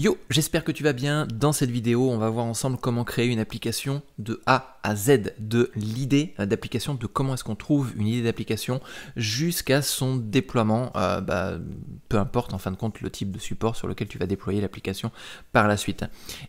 Yo, j'espère que tu vas bien. Dans cette vidéo, on va voir ensemble comment créer une application de A à Z, de l'idée euh, d'application, de comment est-ce qu'on trouve une idée d'application jusqu'à son déploiement, euh, bah, peu importe en fin de compte le type de support sur lequel tu vas déployer l'application par la suite.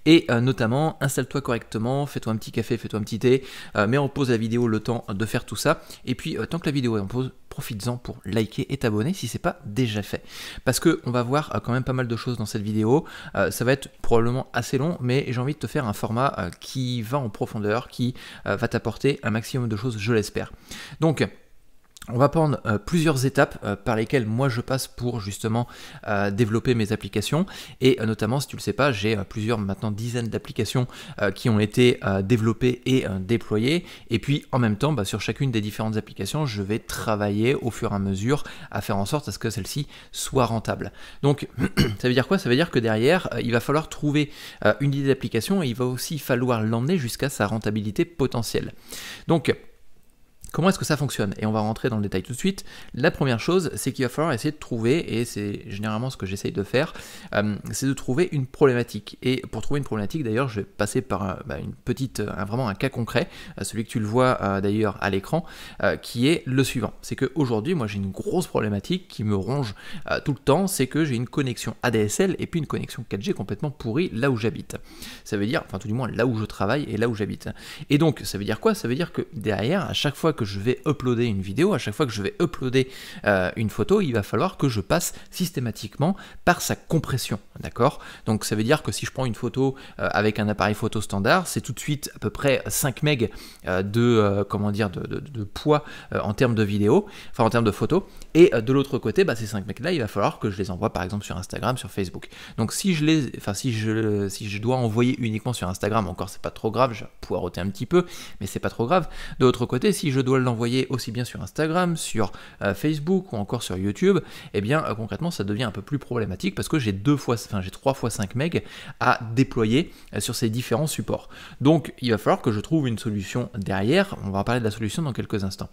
Et euh, notamment, installe-toi correctement, fais-toi un petit café, fais-toi un petit thé, mets en pause la vidéo le temps de faire tout ça. Et puis, tant que la vidéo est en pause, profites-en pour liker et t'abonner si c'est pas déjà fait. Parce que on va voir quand même pas mal de choses dans cette vidéo euh, ça va être probablement assez long, mais j'ai envie de te faire un format euh, qui va en profondeur, qui euh, va t'apporter un maximum de choses, je l'espère. Donc, on va prendre euh, plusieurs étapes euh, par lesquelles moi je passe pour justement euh, développer mes applications. Et notamment, si tu le sais pas, j'ai plusieurs maintenant dizaines d'applications qui ont été développées et déployées. Et puis en même temps, bah, sur chacune des différentes applications, je vais travailler au fur et à mesure à faire en sorte à ce que celle-ci soit rentable. Donc ça veut dire quoi Ça veut dire que derrière, il va falloir trouver une idée d'application et il va aussi falloir l'emmener jusqu'à sa rentabilité potentielle. Donc Comment est-ce que ça fonctionne Et on va rentrer dans le détail tout de suite. La première chose, c'est qu'il va falloir essayer de trouver, et c'est généralement ce que j'essaye de faire, euh, c'est de trouver une problématique. Et pour trouver une problématique, d'ailleurs, je vais passer par bah, une petite, vraiment un cas concret, euh, celui que tu le vois euh, d'ailleurs à l'écran, qui est le suivant. C'est qu'aujourd'hui, moi, j'ai une grosse problématique qui me ronge tout le temps, c'est que j'ai une connexion ADSL et puis une connexion 4G complètement pourrie là où j'habite. Ça veut dire, enfin tout du moins là où je travaille et là où j'habite. Et donc, ça veut dire quoi Ça veut dire que derrière, à chaque fois que je vais uploader une vidéo, à chaque fois que je vais uploader euh, une photo, il va falloir que je passe systématiquement par sa compression, d'accord Donc ça veut dire que si je prends une photo euh, avec un appareil photo standard, c'est tout de suite à peu près 5 MB euh, de, comment dire, de, poids en termes de vidéo, enfin en termes de photos, et de l'autre côté, bah, ces 5 mecs là, il va falloir que je les envoie par exemple sur Instagram, sur Facebook. Donc si je les, enfin si je, si je dois envoyer uniquement sur Instagram, encore c'est pas trop grave, je vais ôter un petit peu, mais c'est pas trop grave. De l'autre côté, si je dois l'envoyer aussi bien sur Instagram, sur euh, Facebook ou encore sur YouTube, eh bien euh, concrètement ça devient un peu plus problématique parce que j'ai deux fois, enfin j'ai trois fois 5 MEG à déployer euh, sur ces différents supports. Donc il va falloir que je trouve une solution derrière. On va parler de la solution dans quelques instants.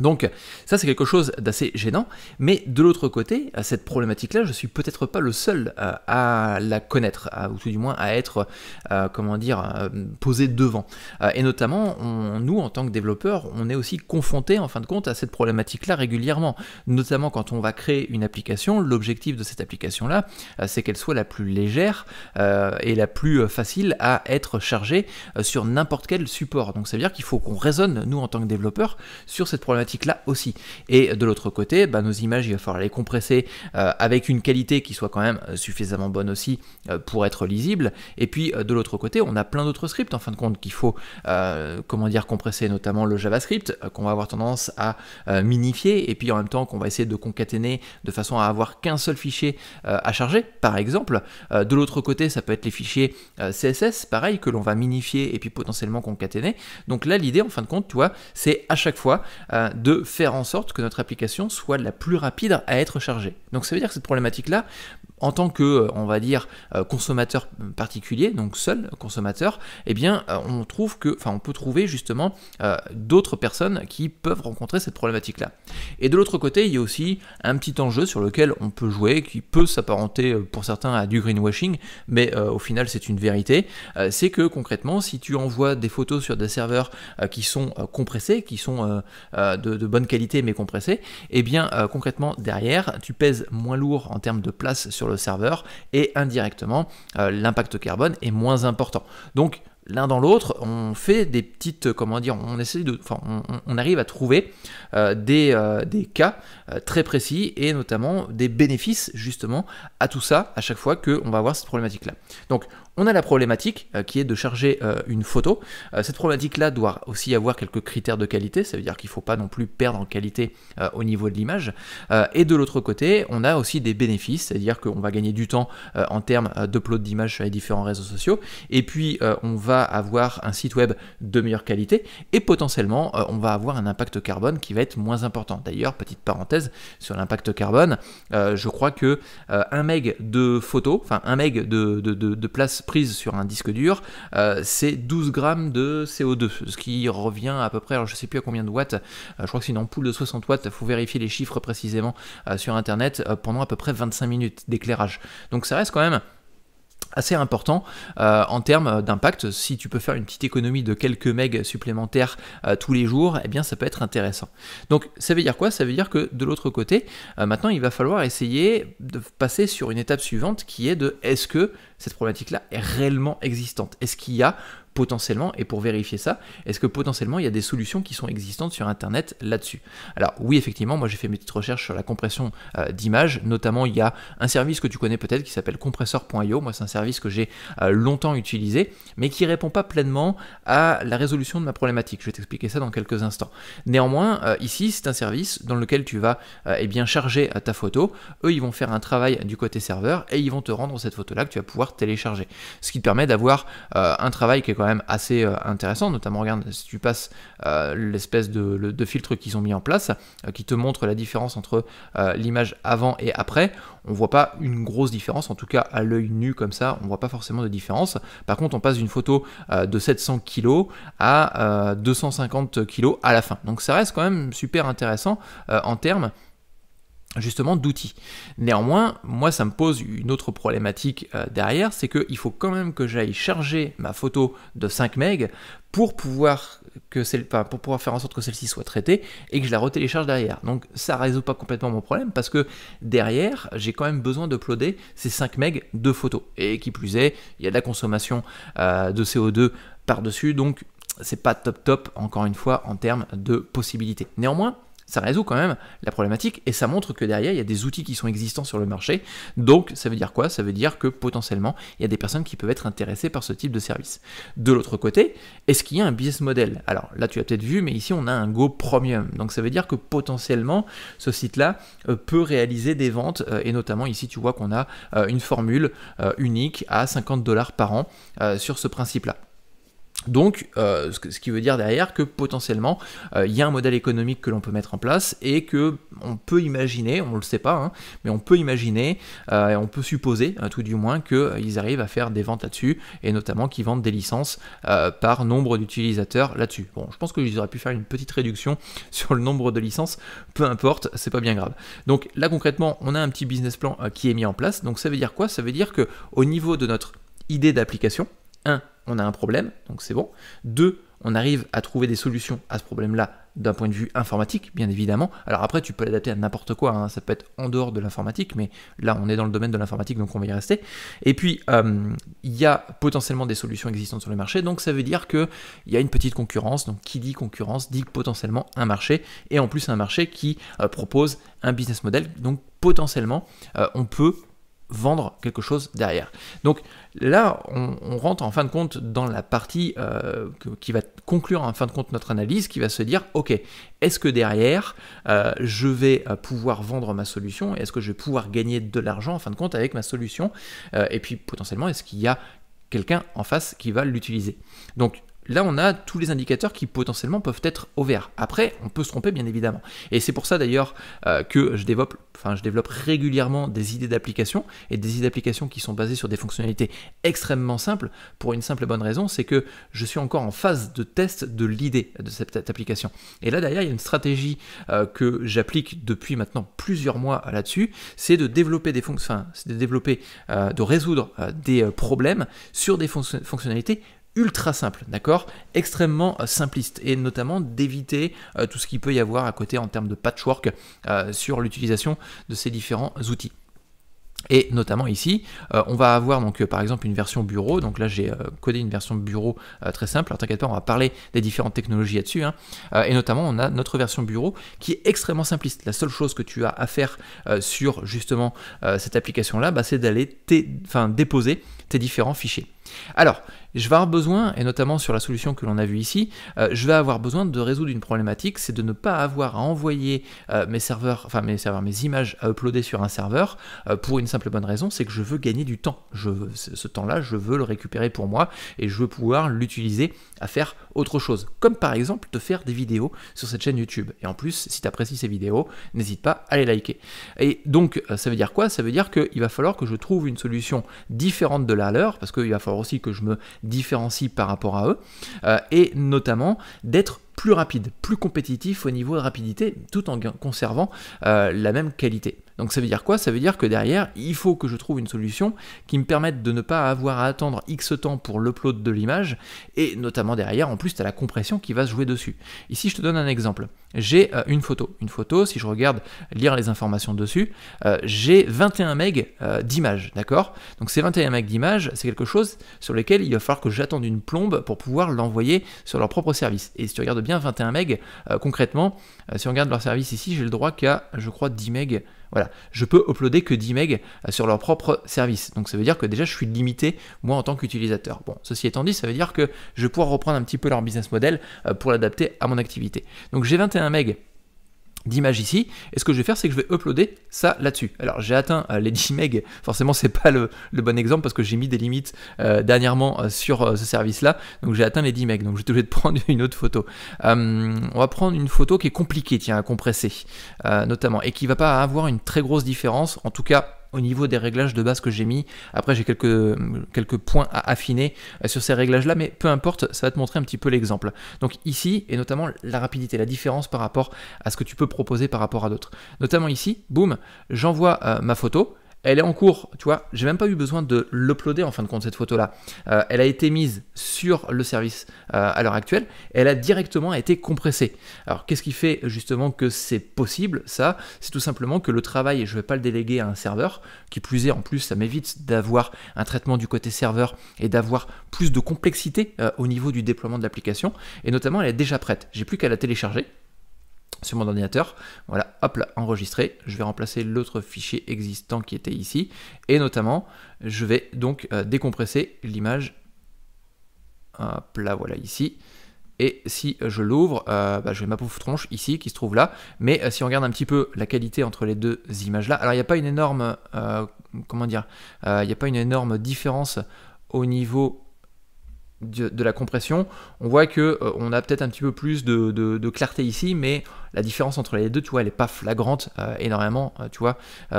Donc ça c'est quelque chose d'assez gênant, mais de l'autre côté, cette problématique-là, je suis peut-être pas le seul euh, à la connaître, à, ou tout du moins à être, euh, comment dire, euh, posé devant. et notamment, nous en tant que développeurs, on est aussi confronté en fin de compte à cette problématique-là régulièrement. Notamment quand on va créer une application, l'objectif de cette application-là, c'est qu'elle soit la plus légère et la plus facile à être chargée sur n'importe quel support. Donc ça veut dire qu'il faut qu'on raisonne, nous en tant que développeurs, sur cette problématique là aussi. Et de l'autre côté, bah, nos images, il va falloir les compresser euh, avec une qualité qui soit quand même euh, suffisamment bonne aussi euh, pour être lisible. Et puis de l'autre côté, on a plein d'autres scripts en fin de compte qu'il faut, comment dire, compresser, notamment le JavaScript, qu'on va avoir tendance à minifier, et puis en même temps qu'on va essayer de concaténer de façon à avoir qu'un seul fichier à charger, par exemple. de l'autre côté, ça peut être les fichiers CSS, pareil, que l'on va minifier et puis potentiellement concaténer. Donc là, l'idée, en fin de compte, tu vois, c'est à chaque fois euh, de faire en sorte que notre application soit la plus rapide à être chargée. Donc ça veut dire que cette problématique-là, en tant que, euh, on va dire, euh, consommateur particulier, donc seul consommateur, eh bien, euh, on trouve que, enfin, on peut trouver justement d'autres personnes qui peuvent rencontrer cette problématique-là. Et de l'autre côté, il y a aussi un petit enjeu sur lequel on peut jouer, qui peut s'apparenter pour certains à du greenwashing, mais au final, c'est une vérité. c'est que concrètement, si tu envoies des photos sur des serveurs qui sont compressés, qui sont de, de, bonne qualité mais compressés, eh bien, concrètement, derrière, tu pèses moins lourd en termes de place sur le serveur et indirectement euh, l'impact carbone est moins important. Donc l'un dans l'autre, on fait des petites, comment dire, on essaie de, enfin, on, arrive à trouver euh, euh, des, cas très précis et notamment des bénéfices justement à tout ça à chaque fois qu'on va avoir cette problématique-là. Donc, on a la problématique euh, qui est de charger euh, une photo. Euh, cette problématique-là doit aussi avoir quelques critères de qualité, ça veut dire qu'il ne faut pas non plus perdre en qualité au niveau de l'image. et de l'autre côté, on a aussi des bénéfices, c'est-à-dire qu'on va gagner du temps en termes d'upload d'images sur les différents réseaux sociaux, et puis on va avoir un site web de meilleure qualité, et potentiellement on va avoir un impact carbone qui va être moins important. D'ailleurs, petite parenthèse sur l'impact carbone, je crois que un meg de photos, enfin un meg de, de, de, de place prise sur un disque dur, euh, c'est 12 grammes de CO2, ce qui revient à peu près, alors je sais plus à combien de watts, euh, je crois que c'est une ampoule de 60 watts, il faut vérifier les chiffres précisément euh, sur Internet, pendant à peu près 25 minutes d'éclairage. Donc ça reste quand même assez important euh, en termes d'impact. Si tu peux faire une petite économie de quelques megs supplémentaires euh, tous les jours, eh bien ça peut être intéressant. Donc ça veut dire quoi Ça veut dire que de l'autre côté, euh, maintenant il va falloir essayer de passer sur une étape suivante qui est de est-ce que cette problématique-là est réellement existante Est-ce qu'il y a potentiellement, et pour vérifier ça, est-ce que potentiellement il y a des solutions qui sont existantes sur Internet là-dessus Alors oui, effectivement, moi j'ai fait mes petites recherches sur la compression euh, d'images, notamment il y a un service que tu connais peut-être qui s'appelle compressor.io, moi c'est un service que j'ai euh, longtemps utilisé, mais qui ne répond pas pleinement à la résolution de ma problématique. Je vais t'expliquer ça dans quelques instants. Néanmoins, euh, ici c'est un service dans lequel tu vas eh bien charger ta photo, eux ils vont faire un travail du côté serveur et ils vont te rendre cette photo-là que tu vas pouvoir télécharger, ce qui te permet d'avoir un travail qui est quand même assez euh, intéressant, notamment regarde si tu passes euh, l'espèce de, le, de, filtre qu'ils ont mis en place, euh, qui te montre la différence entre l'image avant et après, on voit pas une grosse différence, en tout cas à l'œil nu comme ça, on voit pas forcément de différence. Par contre, on passe d'une photo de 700 kg à 250 kg à la fin. Donc ça reste quand même super intéressant en termes justement d'outils. Néanmoins, moi ça me pose une autre problématique euh, derrière, c'est qu'il faut quand même que j'aille charger ma photo de 5 MB pour pouvoir, que pour pouvoir faire en sorte que celle-ci soit traitée et que je la retélécharge derrière. Donc ça ne résout pas complètement mon problème parce que derrière, j'ai quand même besoin d'uploader ces 5 MB de photos. Et qui plus est, il y a de la consommation euh, de CO2 par-dessus, donc c'est pas top top encore une fois en termes de possibilités. Néanmoins, ça résout quand même la problématique et ça montre que derrière, il y a des outils qui sont existants sur le marché. Donc, ça veut dire quoi Ça veut dire que potentiellement, il y a des personnes qui peuvent être intéressées par ce type de service. De l'autre côté, est-ce qu'il y a un business model Alors là, tu as peut-être vu, mais ici, on a un Go Premium. Donc, ça veut dire que potentiellement, ce site-là euh, peut réaliser des ventes euh, et notamment ici, tu vois qu'on a euh, une formule unique à 50 dollars par an sur ce principe-là. Donc, euh, ce, qui veut dire derrière que potentiellement, euh, il y a un modèle économique que l'on peut mettre en place et que on peut imaginer, on ne le sait pas, hein, mais on peut imaginer euh, et on peut supposer, tout du moins, qu'ils arrivent à faire des ventes là-dessus et notamment qu'ils vendent des licences par nombre d'utilisateurs là-dessus. Bon, je pense qu'ils auraient pu faire une petite réduction sur le nombre de licences, peu importe, c'est pas bien grave. Donc là concrètement, on a un petit business plan qui est mis en place. Donc ça veut dire quoi Ça veut dire qu'au niveau de notre idée d'application, 1 on a un problème, donc c'est bon. Deux, on arrive à trouver des solutions à ce problème-là d'un point de vue informatique, bien évidemment. Alors après, tu peux l'adapter à n'importe quoi, hein. ça peut être en dehors de l'informatique, mais là, on est dans le domaine de l'informatique, donc on va y rester. Et puis, euh, il y a potentiellement des solutions existantes sur le marché, donc ça veut dire qu'il y a une petite concurrence, donc qui dit concurrence dit potentiellement un marché, et en plus un marché qui euh, propose un business model, donc potentiellement, euh, on peut vendre quelque chose derrière. Donc là, on, rentre en fin de compte dans la partie euh, qui va conclure en fin de compte notre analyse, qui va se dire, ok, est-ce que derrière, euh, je vais euh, pouvoir vendre ma solution Est-ce que je vais pouvoir gagner de l'argent en fin de compte avec ma solution Et puis potentiellement, est-ce qu'il y a quelqu'un en face qui va l'utiliser Donc là on a tous les indicateurs qui potentiellement peuvent être au vert. Après, on peut se tromper bien évidemment. Et c'est pour ça d'ailleurs euh, que je développe, enfin je développe régulièrement des idées d'application et des idées d'application qui sont basées sur des fonctionnalités extrêmement simples pour une simple et bonne raison, c'est que je suis encore en phase de test de l'idée de cette application. Et là d'ailleurs, il y a une stratégie euh, que j'applique depuis maintenant plusieurs mois là-dessus, c'est de développer des fonctions, enfin, de développer, euh, de résoudre des problèmes sur des fonctionnalités ultra simple, d'accord Extrêmement euh, simpliste et notamment d'éviter euh, tout ce qu'il peut y avoir à côté en termes de patchwork euh, sur l'utilisation de ces différents outils. Et notamment ici, on va avoir donc par exemple une version bureau. Donc là, j'ai codé une version bureau très simple. Alors t'inquiète pas, on va parler des différentes technologies là-dessus. Hein. et notamment, on a notre version bureau qui est extrêmement simpliste. La seule chose que tu as à faire sur justement cette application-là, bah, c'est d'aller déposer tes différents fichiers. Alors, je vais avoir besoin, et notamment sur la solution que l'on a vue ici, euh, je vais avoir besoin de résoudre une problématique, c'est de ne pas avoir à envoyer euh, mes serveurs, enfin mes serveurs, mes images à uploader sur un serveur euh, pour une simple bonne raison, c'est que je veux gagner du temps. Je veux, ce temps-là, je veux le récupérer pour moi et je veux pouvoir l'utiliser à faire autre chose, comme par exemple de faire des vidéos sur cette chaîne YouTube. Et en plus, si tu apprécies ces vidéos, n'hésite pas à les liker. Et donc, ça veut dire quoi Ça veut dire qu'il va falloir que je trouve une solution différente de la leur, parce qu'il va falloir aussi que je me différencie par rapport à eux, euh, et notamment d'être plus rapide, plus compétitif au niveau de rapidité, tout en conservant euh, la même qualité. Donc ça veut dire quoi Ça veut dire que derrière, il faut que je trouve une solution qui me permette de ne pas avoir à attendre X temps pour l'upload de l'image, et notamment derrière, en plus, tu as la compression qui va se jouer dessus. Ici, je te donne un exemple. J'ai euh, une photo. Une photo, si je regarde lire les informations dessus, euh, j'ai 21 MB d'image, d'accord Donc ces 21 MB d'image, c'est quelque chose sur lequel il va falloir que j'attende une plombe pour pouvoir l'envoyer sur leur propre service. Et si tu regardes bien 21 MB, euh, concrètement, si on regarde leur service ici, j'ai le droit qu'à, je crois, 10 MB voilà, je peux uploader que 10 MB euh, sur leur propre service. Donc ça veut dire que déjà je suis limité moi en tant qu'utilisateur. Bon, ceci étant dit, ça veut dire que je vais pouvoir reprendre un petit peu leur business model euh, pour l'adapter à mon activité. Donc j'ai 21 MB d'image ici, et ce que je vais faire c'est que je vais uploader ça là-dessus. Alors j'ai atteint euh, les 10 meg forcément c'est pas le, bon exemple parce que j'ai mis des limites euh, dernièrement euh, sur ce service là, donc j'ai atteint les 10 meg donc je vais obligé de prendre une autre photo. on va prendre une photo qui est compliquée, tiens, à compresser, notamment, et qui va pas avoir une très grosse différence, en tout cas au niveau des réglages de base que j'ai mis. Après, j'ai quelques, quelques points à affiner euh, sur ces réglages-là, mais peu importe, ça va te montrer un petit peu l'exemple. Donc ici, et notamment la rapidité, la différence par rapport à ce que tu peux proposer par rapport à d'autres. Notamment ici, boum, j'envoie euh, ma photo, elle est en cours, tu vois, j'ai même pas eu besoin de l'uploader en fin de compte cette photo-là. Euh, elle a été mise sur le service euh, à l'heure actuelle, elle a directement été compressée. Alors qu'est-ce qui fait justement que c'est possible ça C'est tout simplement que le travail, je ne vais pas le déléguer à un serveur, qui plus est en plus ça m'évite d'avoir un traitement du côté serveur et d'avoir plus de complexité euh, au niveau du déploiement de l'application, et notamment elle est déjà prête, j'ai plus qu'à la télécharger sur mon ordinateur. Voilà, hop là, enregistré. Je vais remplacer l'autre fichier existant qui était ici. Et notamment, je vais donc euh, décompresser l'image. Hop là, voilà, ici. Et si je l'ouvre, euh, bah, je vais ma pauvre tronche ici qui se trouve là. Mais euh, si on regarde un petit peu la qualité entre les deux images là, alors il n'y a pas une énorme, comment dire, il n'y a pas une énorme différence au niveau de, la compression, on voit que euh, on a peut-être un petit peu plus de, clarté ici, mais la différence entre les deux, tu vois, elle n'est pas flagrante euh, énormément, euh, tu vois,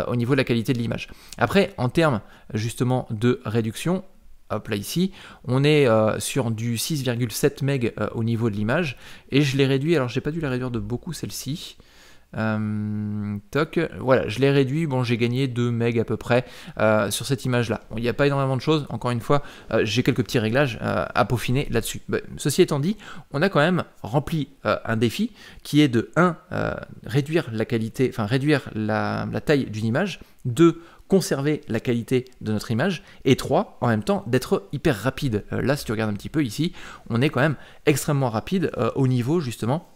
au niveau de la qualité de l'image. Après, en termes justement de réduction, hop là ici, on est sur du 6,7 MB au niveau de l'image, et je l'ai réduit, alors j'ai pas dû la réduire de beaucoup celle-ci, euh, toc, voilà, je l'ai réduit, bon j'ai gagné 2 MB à peu près euh, sur cette image là. Il n'y a pas énormément de choses, encore une fois, euh, j'ai quelques petits réglages à peaufiner là-dessus. Bah, ceci étant dit, on a quand même rempli un défi qui est de 1. réduire la qualité, enfin réduire la, taille d'une image, 2 conserver la qualité de notre image, et 3, en même temps, d'être hyper rapide. là, si tu regardes un petit peu ici, on est quand même extrêmement rapide au niveau justement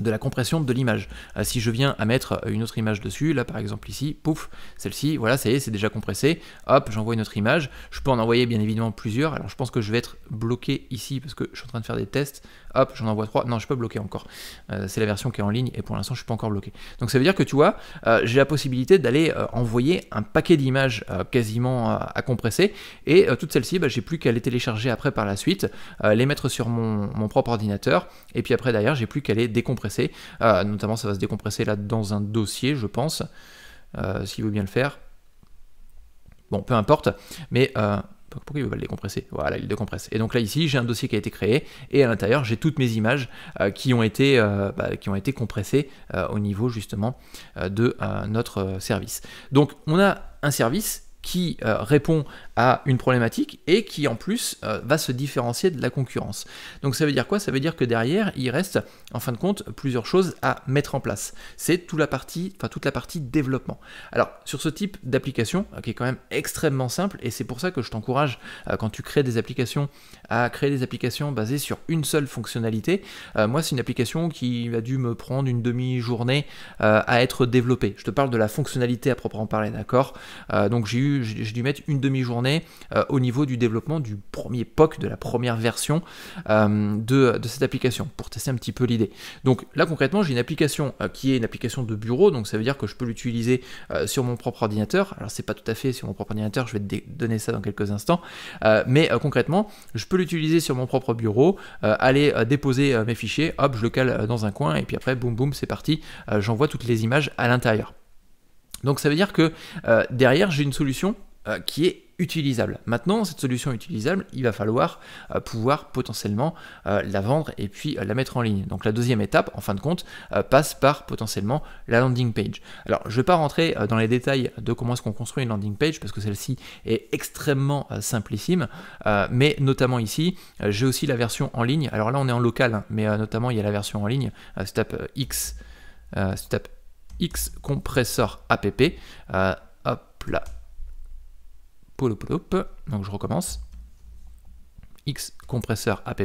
de la compression de l'image. Euh, si je viens à mettre une autre image dessus, là par exemple ici, pouf, celle-ci, voilà, ça y est, c'est déjà compressé, hop, j'envoie une autre image, je peux en envoyer bien évidemment plusieurs, alors je pense que je vais être bloqué ici parce que je suis en train de faire des tests, hop, j'en envoie trois, non, je peux bloquer encore, euh, c'est la version qui est en ligne et pour l'instant je suis pas encore bloqué. Donc ça veut dire que tu vois, euh, j'ai la possibilité d'aller envoyer un paquet d'images quasiment à compresser et toutes celles-ci, bah, j'ai plus qu'à les télécharger après par la suite, les mettre sur mon, propre ordinateur et puis après d'ailleurs j'ai plus qu'à les décompresser euh, notamment, ça va se décompresser là dans un dossier, je pense, euh, s'il veut bien le faire. Bon, peu importe, mais euh, pourquoi il veut pas le décompresser Voilà, il décompresse. Et donc là, ici, j'ai un dossier qui a été créé, et à l'intérieur, j'ai toutes mes images qui, ont été, bah, qui ont été compressées au niveau justement de notre service. Donc, on a un service qui répond à une problématique et qui en plus euh, va se différencier de la concurrence. Donc ça veut dire quoi Ça veut dire que derrière, il reste en fin de compte plusieurs choses à mettre en place. C'est toute la partie, enfin toute la partie développement. Alors sur ce type d'application euh, qui est quand même extrêmement simple et c'est pour ça que je t'encourage euh, quand tu crées des applications à créer des applications basées sur une seule fonctionnalité. moi, c'est une application qui a dû me prendre une demi-journée à être développée. Je te parle de la fonctionnalité à proprement parler, d'accord Donc j'ai eu, j'ai dû mettre une demi-journée euh, au niveau du développement du premier POC, de la première version euh, de, cette application, pour tester un petit peu l'idée. Donc là concrètement, j'ai une application euh, qui est une application de bureau, donc ça veut dire que je peux l'utiliser sur mon propre ordinateur. Alors c'est pas tout à fait sur mon propre ordinateur, je vais te donner ça dans quelques instants, mais concrètement, je peux l'utiliser sur mon propre bureau, aller déposer mes fichiers, hop, je le cale dans un coin, et puis après, boum boum, c'est parti, j'envoie toutes les images à l'intérieur. Donc ça veut dire que derrière, j'ai une solution qui est utilisable. Maintenant, cette solution utilisable, il va falloir euh, pouvoir potentiellement euh, la vendre et puis euh, la mettre en ligne. Donc la deuxième étape, en fin de compte, passe par potentiellement la landing page. Alors je ne vais pas rentrer dans les détails de comment est-ce qu'on construit une landing page parce que celle-ci est extrêmement simplissime, mais notamment ici, j'ai aussi la version en ligne. Alors là, on est en local, hein, mais notamment il y a la version en ligne. stop X, tap X compresseur app, hop là donc je recommence. X compresseur app.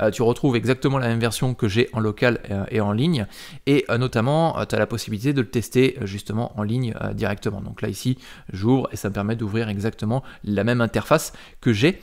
Euh, tu retrouves exactement la même version que j'ai en local euh, et en ligne. Et euh, notamment, tu as la possibilité de le tester justement en ligne directement. Donc là ici, j'ouvre et ça me permet d'ouvrir exactement la même interface que j'ai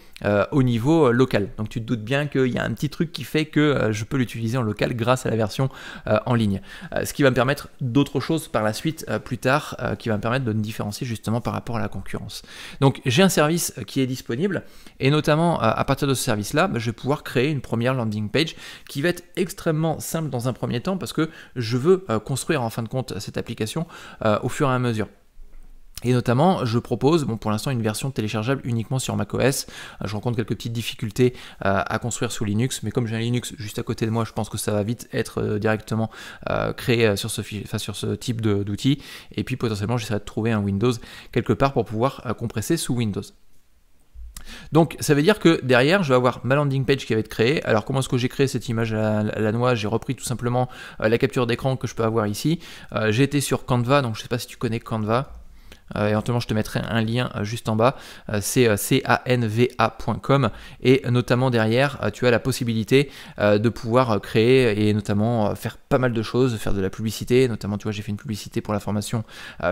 au niveau local. Donc tu te doutes bien qu'il y a un petit truc qui fait que je peux l'utiliser en local grâce à la version en ligne. ce qui va me permettre d'autres choses par la suite, plus tard, qui va me permettre de me différencier justement par rapport à la concurrence. Donc j'ai un service qui est disponible et notamment à partir de ce service-là, bah, je vais pouvoir créer une première landing page qui va être extrêmement simple dans un premier temps parce que je veux euh, construire en fin de compte cette application euh, au fur et à mesure. Et notamment, je propose, bon, pour l'instant, une version téléchargeable uniquement sur macOS. Euh, je rencontre quelques petites difficultés à construire sous Linux, mais comme j'ai un Linux juste à côté de moi, je pense que ça va vite être directement créé sur ce, sur ce type d'outil. Et puis potentiellement, j'essaierai de trouver un Windows quelque part pour pouvoir compresser sous Windows. Donc ça veut dire que derrière, je vais avoir ma landing page qui va être créée. Alors comment est-ce que j'ai créé cette image à la, noix J'ai repris tout simplement euh, la capture d'écran que je peux avoir ici. Euh, J'étais sur Canva, donc je ne sais pas si tu connais Canva. Euh, éventuellement, je te mettrai un lien euh, juste en bas. Euh, c'est canva.com. Et notamment derrière, tu as la possibilité de pouvoir créer et notamment faire pas mal de choses, faire de la publicité. Notamment, tu vois, j'ai fait une publicité pour la formation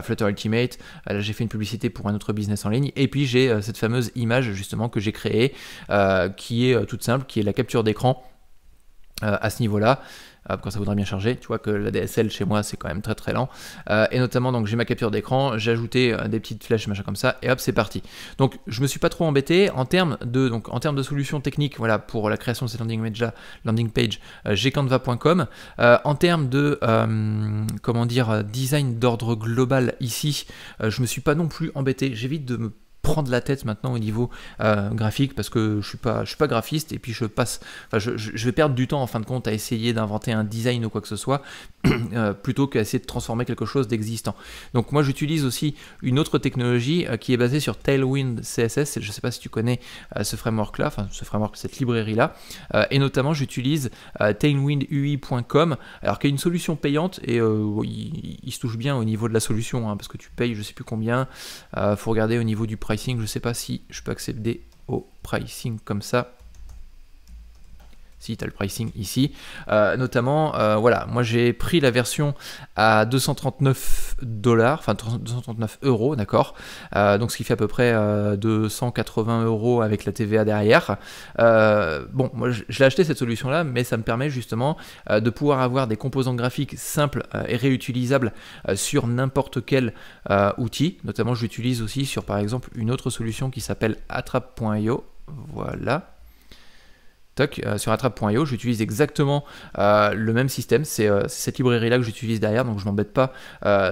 Flutter Ultimate. là, j'ai fait une publicité pour un autre business en ligne. Et puis, j'ai cette fameuse image justement que j'ai créée qui est toute simple, qui est la capture d'écran euh, à ce niveau-là euh, quand ça voudrait bien charger. Tu vois que la DSL chez moi c'est quand même très très lent. Euh, et notamment donc j'ai ma capture d'écran, j'ai ajouté des petites flèches machin comme ça et hop c'est parti. Donc je me suis pas trop embêté en termes de donc en termes de solutions techniques voilà pour la création de cette landing page landing page euh, j'ai canva.com. en termes de comment dire design d'ordre global ici, je me suis pas non plus embêté. J'évite de me prendre la tête maintenant au niveau euh, graphique parce que je suis pas je suis pas graphiste et puis je passe enfin je, vais perdre du temps en fin de compte à essayer d'inventer un design ou quoi que ce soit euh, plutôt qu'à essayer de transformer quelque chose d'existant. Donc moi j'utilise aussi une autre technologie euh, qui est basée sur Tailwind CSS et je sais pas si tu connais ce framework là, enfin ce framework cette librairie là et notamment j'utilise tailwindui.com alors qui est une solution payante et il, se touche bien au niveau de la solution hein, parce que tu payes je sais plus combien faut regarder au niveau du prix je ne sais pas si je peux accepter au pricing comme ça. Si tu as le pricing ici. Euh, notamment, euh, voilà, moi j'ai pris la version à 239 dollars, enfin 239 euros, d'accord. Euh, donc ce qui fait à peu près 280 euros avec la TVA derrière. bon, moi je, l'ai acheté cette solution là, mais ça me permet justement de pouvoir avoir des composants graphiques simples et réutilisables sur n'importe quel outil. Notamment, j'utilise aussi sur par exemple une autre solution qui s'appelle attrape.io. Voilà. Euh, sur attrape.io, j'utilise exactement euh, le même système. Euh, c'est cette librairie-là que j'utilise derrière, donc je m'embête pas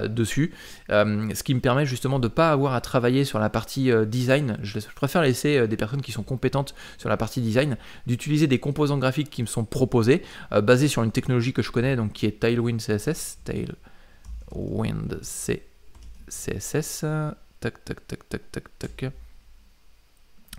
dessus. ce qui me permet justement de ne pas avoir à travailler sur la partie design. Je, préfère laisser des personnes qui sont compétentes sur la partie design, d'utiliser des composants graphiques qui me sont proposés, basés sur une technologie que je connais, donc qui est Tailwind CSS. Tailwind CSS. Tac, tac, tac, tac, tac, tac.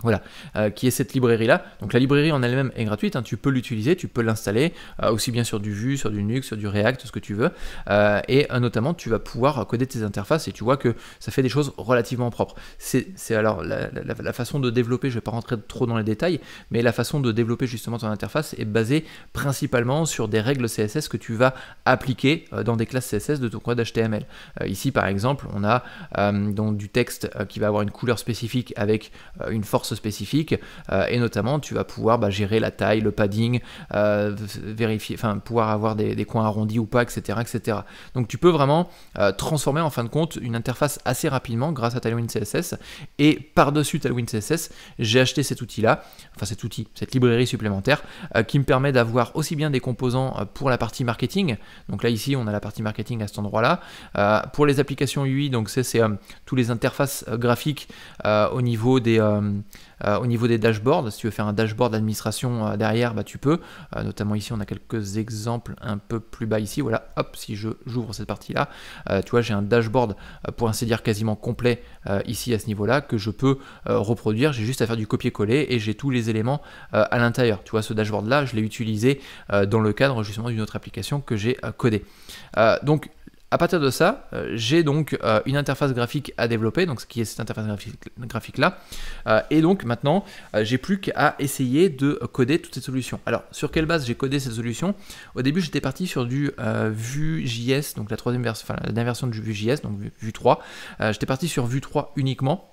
Voilà, euh, qui est cette librairie-là. Donc la librairie en elle-même est gratuite, hein. tu peux l'utiliser, tu peux l'installer euh, aussi bien sur du Vue, sur du Nuke, sur du React, ce que tu veux. Euh, et notamment, tu vas pouvoir coder tes interfaces et tu vois que ça fait des choses relativement propres. C'est alors la, façon de développer, je ne vais pas rentrer trop dans les détails, mais la façon de développer justement ton interface est basée principalement sur des règles CSS que tu vas appliquer dans des classes CSS de ton code HTML. ici, par exemple, on a donc du texte qui va avoir une couleur spécifique avec une force spécifique, euh, et notamment tu vas pouvoir bah, gérer la taille, le padding, euh, vérifier, enfin pouvoir avoir des, coins arrondis ou pas, etc. etc. Donc tu peux vraiment euh, transformer en fin de compte une interface assez rapidement grâce à Tailwind CSS, et par-dessus Tailwind CSS, j'ai acheté cet outil-là, enfin cet outil, cette librairie supplémentaire, qui me permet d'avoir aussi bien des composants pour la partie marketing, donc là ici on a la partie marketing à cet endroit-là, pour les applications UI, donc c'est tous les interfaces graphiques au niveau des, euh, au niveau des dashboards, si tu veux faire un dashboard d'administration euh, derrière, bah, tu peux. Euh, notamment ici, on a quelques exemples un peu plus bas ici. Voilà, hop, si j'ouvre cette partie-là, tu vois, j'ai un dashboard pour ainsi dire quasiment complet ici à ce niveau-là que je peux reproduire. J'ai juste à faire du copier-coller et j'ai tous les éléments à l'intérieur. Tu vois, ce dashboard-là, je l'ai utilisé dans le cadre justement d'une autre application que j'ai codée. donc à partir de ça, euh, j'ai donc euh, une interface graphique à développer, donc ce qui est cette interface graphique, là. Euh, et donc maintenant, j'ai plus qu'à essayer de coder toutes ces solutions. Alors, sur quelle base j'ai codé ces solutions Au début, j'étais parti sur du Vue.js, donc la troisième version, enfin la dernière version du Vue.js, donc Vue 3. j'étais parti sur Vue 3 uniquement.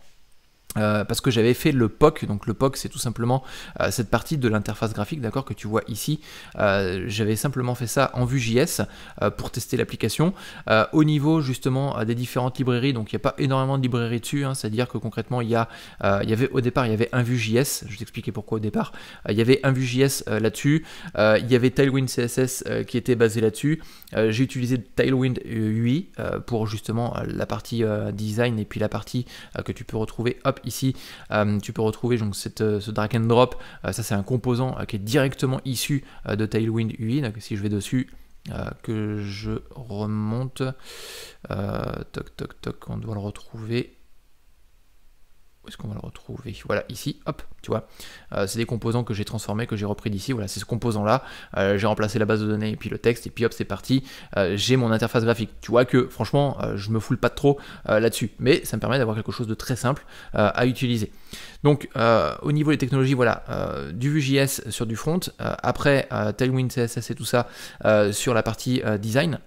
Euh, parce que j'avais fait le POC, donc le POC c'est tout simplement euh, cette partie de l'interface graphique d'accord que tu vois ici. Euh, j'avais simplement fait ça en vue JS pour tester l'application. au niveau justement des différentes librairies, donc il n'y a pas énormément de librairies dessus, hein, c'est-à-dire que concrètement il y, il y avait au départ il y avait un JS. je t'expliquer pourquoi au départ, il y avait un vue JS là-dessus, il y avait Tailwind CSS qui était basé là-dessus. J'ai utilisé Tailwind UI pour justement la partie design et puis la partie que tu peux retrouver Ici, euh, tu peux retrouver donc, euh, ce drag and drop. Euh, ça, c'est un composant qui est directement issu de Tailwind UI. Donc, si je vais dessus, que je remonte. toc, toc, toc, on doit le retrouver. Où est-ce qu'on va le retrouver Voilà, ici, hop, tu vois. Euh, c'est des composants que j'ai transformés, que j'ai repris d'ici. Voilà, c'est ce composant-là. Euh, j'ai remplacé la base de données et puis le texte, et puis hop, c'est parti. Euh, j'ai mon interface graphique. Tu vois que, franchement, je me foule pas trop là-dessus. Mais ça me permet d'avoir quelque chose de très simple à utiliser. Donc, au niveau des technologies, voilà, du Vue.js sur du front. après, Tailwind CSS et tout ça sur la partie design.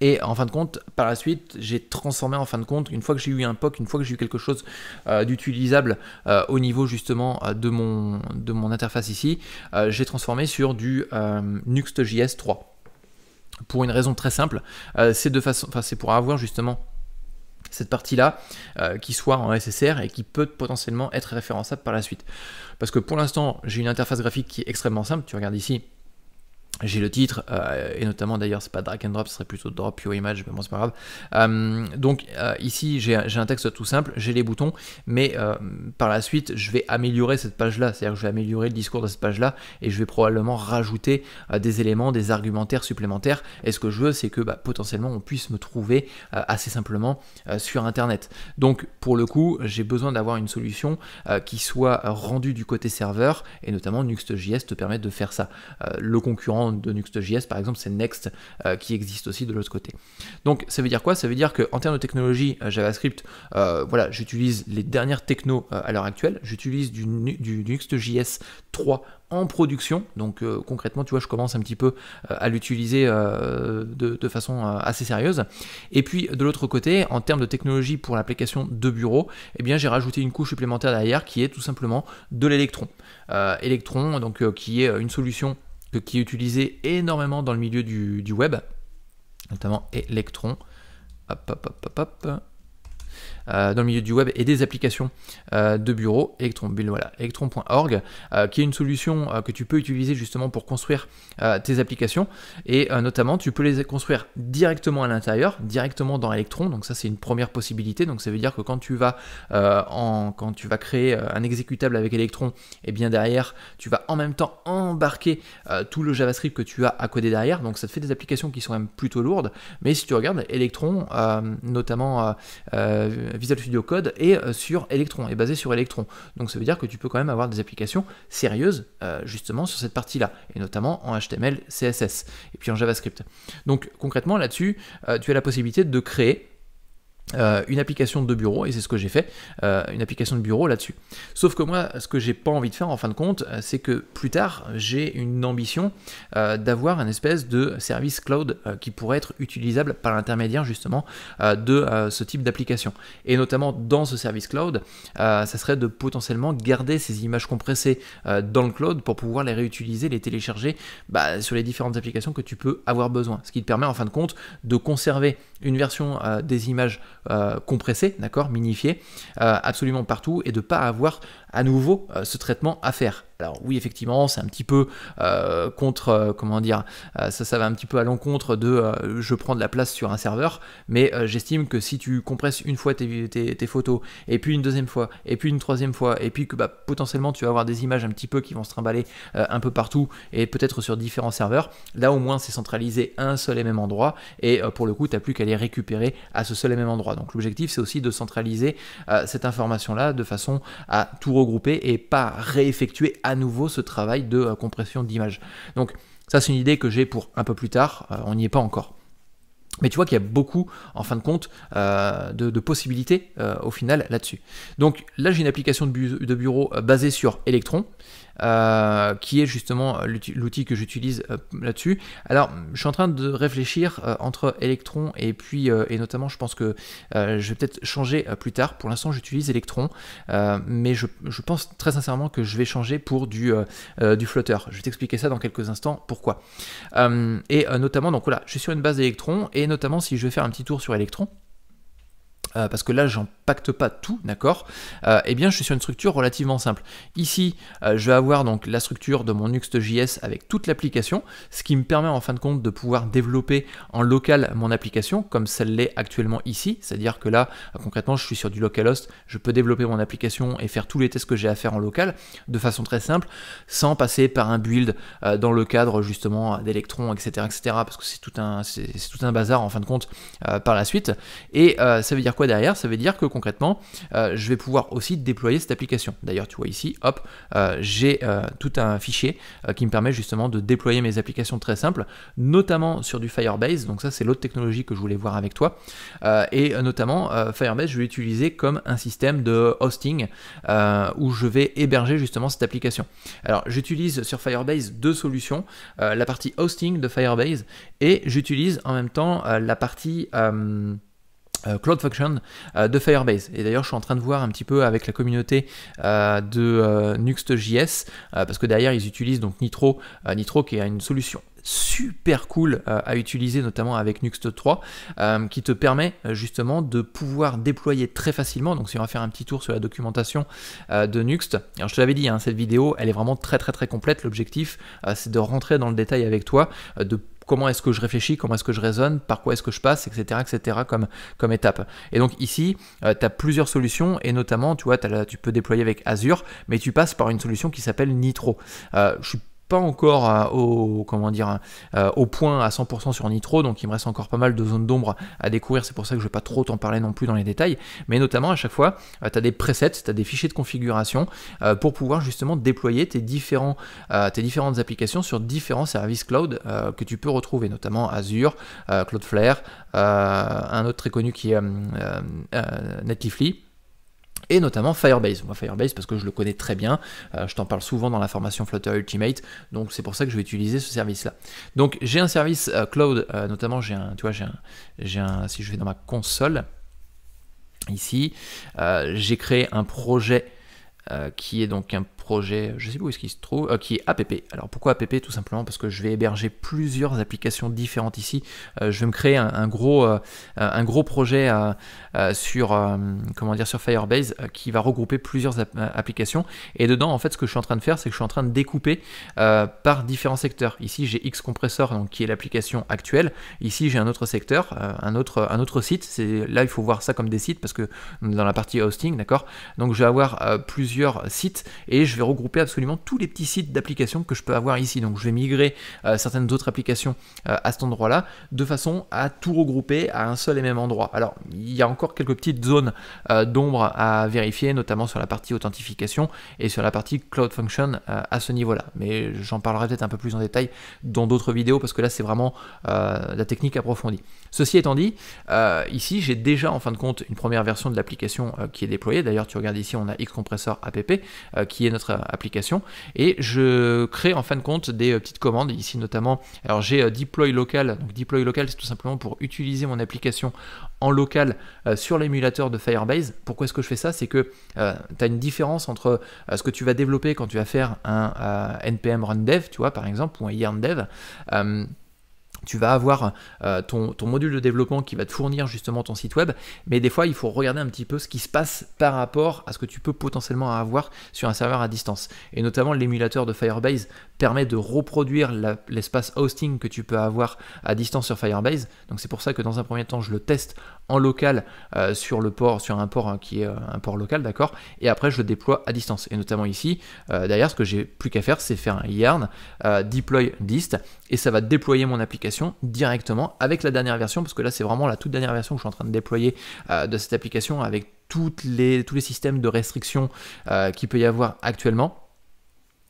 Et en fin de compte, par la suite, j'ai transformé en fin de compte, une fois que j'ai eu un POC, une fois que j'ai eu quelque chose euh, d'utilisable euh, au niveau justement euh, de, mon, de mon interface ici, j'ai transformé sur du NuxtJS 3. Pour une raison très simple, c'est de façon, c'est pour avoir justement cette partie-là qui soit en SSR et qui peut potentiellement être référençable par la suite. Parce que pour l'instant, j'ai une interface graphique qui est extrêmement simple. Tu regardes ici, j'ai le titre, euh, et notamment d'ailleurs, c'est pas drag and drop, ce serait plutôt drop your image, mais bon, c'est pas grave. Euh, donc euh, ici, j'ai un texte tout simple, j'ai les boutons, mais par la suite, je vais améliorer cette page-là, c'est-à-dire que je vais améliorer le discours de cette page-là, et je vais probablement rajouter des éléments, des argumentaires supplémentaires. Et ce que je veux, c'est que bah, potentiellement, on puisse me trouver assez simplement sur Internet. Donc pour le coup, j'ai besoin d'avoir une solution qui soit rendue du côté serveur, et notamment Nuxt.js te permet de faire ça. le concurrent de Nuxt.js par exemple, c'est Next euh, qui existe aussi de l'autre côté. Donc ça veut dire quoi Ça veut dire qu'en termes de technologie euh, JavaScript, euh, voilà, j'utilise les dernières techno à l'heure actuelle, j'utilise du, du, Nuxt.js 3 en production. Donc concrètement, tu vois, je commence un petit peu à l'utiliser de, façon assez sérieuse. Et puis de l'autre côté, en termes de technologie pour l'application de bureau, eh bien j'ai rajouté une couche supplémentaire derrière qui est tout simplement de l'électron. Électron, donc qui est une solution qui est utilisé énormément dans le milieu du, web, notamment Electron. Hop, hop, hop, hop, hop. Euh, dans le milieu du web et des applications euh, de bureau, Electron voilà, Electron.org, euh, qui est une solution que tu peux utiliser justement pour construire tes applications et notamment tu peux les construire directement à l'intérieur, directement dans Electron, donc ça c'est une première possibilité, donc ça veut dire que quand tu vas quand tu vas créer un exécutable avec Electron, et eh bien derrière tu vas en même temps embarquer tout le JavaScript que tu as à coder derrière, donc ça te fait des applications qui sont même plutôt lourdes, mais si tu regardes Electron, notamment Visual Studio Code est euh, sur Electron, est basé sur Electron. Donc ça veut dire que tu peux quand même avoir des applications sérieuses euh, justement sur cette partie-là, et notamment en HTML, CSS, et puis en JavaScript. Donc concrètement là-dessus, euh, tu as la possibilité de créer euh, une application de bureau, et c'est ce que j'ai fait, euh, une application de bureau là-dessus. Sauf que moi, ce que j'ai pas envie de faire en fin de compte, euh, c'est que plus tard, j'ai une ambition d'avoir un espèce de service cloud qui pourrait être utilisable par l'intermédiaire justement de ce type d'application. Et notamment dans ce service cloud, ça serait de potentiellement garder ces images compressées dans le cloud pour pouvoir les réutiliser, les télécharger bah, sur les différentes applications que tu peux avoir besoin. Ce qui te permet en fin de compte de conserver une version des images euh, compressé, d'accord, minifié, euh, absolument partout, et de ne pas avoir à nouveau euh, ce traitement à faire. Alors oui, effectivement, c'est un petit peu euh, contre, euh, comment dire, euh, ça, ça va un petit peu à l'encontre de je prends de la place sur un serveur, mais j'estime que si tu compresses une fois tes, tes, photos, et puis une deuxième fois, et puis une troisième fois, et puis que bah, potentiellement tu vas avoir des images un petit peu qui vont se trimballer un peu partout, et peut-être sur différents serveurs, là au moins c'est centralisé un seul et même endroit, et pour le coup, tu n'as plus qu'à les récupérer à ce seul et même endroit. Donc l'objectif, c'est aussi de centraliser cette information-là de façon à tout regrouper et pas réeffectuer à nouveau ce travail de euh, compression d'image. Donc ça c'est une idée que j'ai pour un peu plus tard, euh, on n'y est pas encore. Mais tu vois qu'il y a beaucoup, en fin de compte, euh, de, possibilités au final là-dessus. Donc là, j'ai une application de, bureau basée sur Electron. Euh, qui est justement l'outil que j'utilise euh, là-dessus. Alors, je suis en train de réfléchir euh, entre Electron et puis, et notamment, je pense que je vais peut-être changer plus tard. Pour l'instant, j'utilise Electron, mais je, pense très sincèrement que je vais changer pour du, du Je vais t'expliquer ça dans quelques instants pourquoi. et notamment, donc voilà, je suis sur une base d'Electron, et notamment si je vais faire un petit tour sur Electron, euh, parce que là pacte pas tout, d'accord euh, Eh bien je suis sur une structure relativement simple. Ici, euh, je vais avoir donc la structure de mon Nuxt.js avec toute l'application, ce qui me permet en fin de compte de pouvoir développer en local mon application comme celle l'est actuellement ici, c'est-à-dire que là concrètement je suis sur du localhost, je peux développer mon application et faire tous les tests que j'ai à faire en local de façon très simple, sans passer par un build dans le cadre justement d'Electron, etc., etc., parce que c'est tout c'est tout un bazar en fin de compte par la suite. Et ça veut dire quoi derrière Ça veut dire que concrètement, euh, je vais pouvoir aussi déployer cette application. D'ailleurs, tu vois ici, hop, euh, j'ai euh, tout un fichier qui me permet justement de déployer mes applications très simples, notamment sur du Firebase. Donc ça, c'est l'autre technologie que je voulais voir avec toi. et notamment, Firebase, je vais utiliser comme un système de hosting où je vais héberger justement cette application. Alors, j'utilise sur Firebase deux solutions, la partie hosting de Firebase et j'utilise en même temps la partie... Euh, Cloud Function euh, de Firebase. Et d'ailleurs, je suis en train de voir un petit peu avec la communauté euh, de Nuxt.js, parce que derrière, ils utilisent donc Nitro, Nitro qui est une solution super cool à utiliser, notamment avec Nuxt 3, qui te permet justement de pouvoir déployer très facilement. Donc, si on va faire un petit tour sur la documentation de Nuxt, alors je te l'avais dit, hein, cette vidéo, elle est vraiment très très très complète. L'objectif, c'est de rentrer dans le détail avec toi, de comment est-ce que je réfléchis, comment est-ce que je raisonne, par quoi est-ce que je passe, etc. etc. comme, comme étape. Et donc ici, euh, tu as plusieurs solutions, et notamment, tu vois, tu peux déployer avec Azure, mais tu passes par une solution qui s'appelle Nitro. Euh, je suis encore au, comment dire, euh, au point à 100% sur Nitro, donc il me reste encore pas mal de zones d'ombre à découvrir, c'est pour ça que je vais pas trop t'en parler non plus dans les détails, mais notamment à chaque fois, euh, tu as des presets, tu as des fichiers de configuration euh, pour pouvoir justement déployer tes, différents, tes différentes applications sur différents services cloud que tu peux retrouver, notamment Azure, Cloudflare, un autre très connu qui est Netlify, et notamment Firebase. Firebase, parce que je le connais très bien, euh, je t'en parle souvent dans la formation Flutter Ultimate, donc c'est pour ça que je vais utiliser ce service-là. Donc, j'ai un service euh, cloud, euh, notamment, j'ai un, tu vois, j'ai un, j'ai un, si je vais dans ma console, ici, j'ai créé un projet qui est donc un projet, je sais pas où est-ce qu'il se trouve, euh, qui est app. Alors pourquoi app Tout simplement parce que je vais héberger plusieurs applications différentes ici. Euh, je vais me créer un, gros, euh, un gros projet sur, comment dire, sur Firebase qui va regrouper plusieurs applications. Et dedans, en fait, ce que je suis en train de faire, c'est que je suis en train de découper par différents secteurs. Ici, j'ai X Compressor, donc qui est l'application actuelle. Ici, j'ai un autre secteur, un autre, un autre site. C'est là, il faut voir ça comme des sites parce que dans la partie hosting, d'accord. Donc je vais avoir plusieurs sites et je je vais regrouper absolument tous les petits sites d'applications que je peux avoir ici. Donc je vais migrer euh, certaines autres applications euh, à cet endroit-là, de façon à tout regrouper à un seul et même endroit. Alors il y a encore quelques petites zones euh, d'ombre à vérifier, notamment sur la partie authentification et sur la partie Cloud Function à ce niveau-là. Mais j'en parlerai peut-être un peu plus en détail dans d'autres vidéos, parce que là c'est vraiment la technique approfondie. Ceci étant dit, ici j'ai déjà en fin de compte une première version de l'application qui est déployée. D'ailleurs tu regardes ici, on a x Xcompressor app qui est notre euh, application, Et je crée en fin de compte des euh, petites commandes. Ici notamment, alors j'ai euh, deploy local. Donc deploy local, c'est tout simplement pour utiliser mon application en local sur l'émulateur de Firebase. Pourquoi est-ce que je fais ça C'est que tu as une différence entre ce que tu vas développer quand tu vas faire un npm run dev, tu vois, par exemple, ou un yarn dev tu vas avoir euh, ton, ton, module de développement qui va te fournir justement ton site web, mais des fois il faut regarder un petit peu ce qui se passe par rapport à ce que tu peux potentiellement avoir sur un serveur à distance. Et notamment l'émulateur de Firebase permet de reproduire l'espace hosting que tu peux avoir à distance sur Firebase. Donc c'est pour ça que dans un premier temps je le teste en local euh, sur le port, sur un port hein, qui est euh, un port local, d'accord, et après je le déploie à distance. Et notamment ici, euh, derrière, ce que j'ai plus qu'à faire, c'est faire un yarn deploy dist et ça va déployer mon application directement avec la dernière version, parce que là c'est vraiment la toute dernière version que je suis en train de déployer de cette application avec toutes les, tous les systèmes de restrictions qu'il peut y avoir actuellement.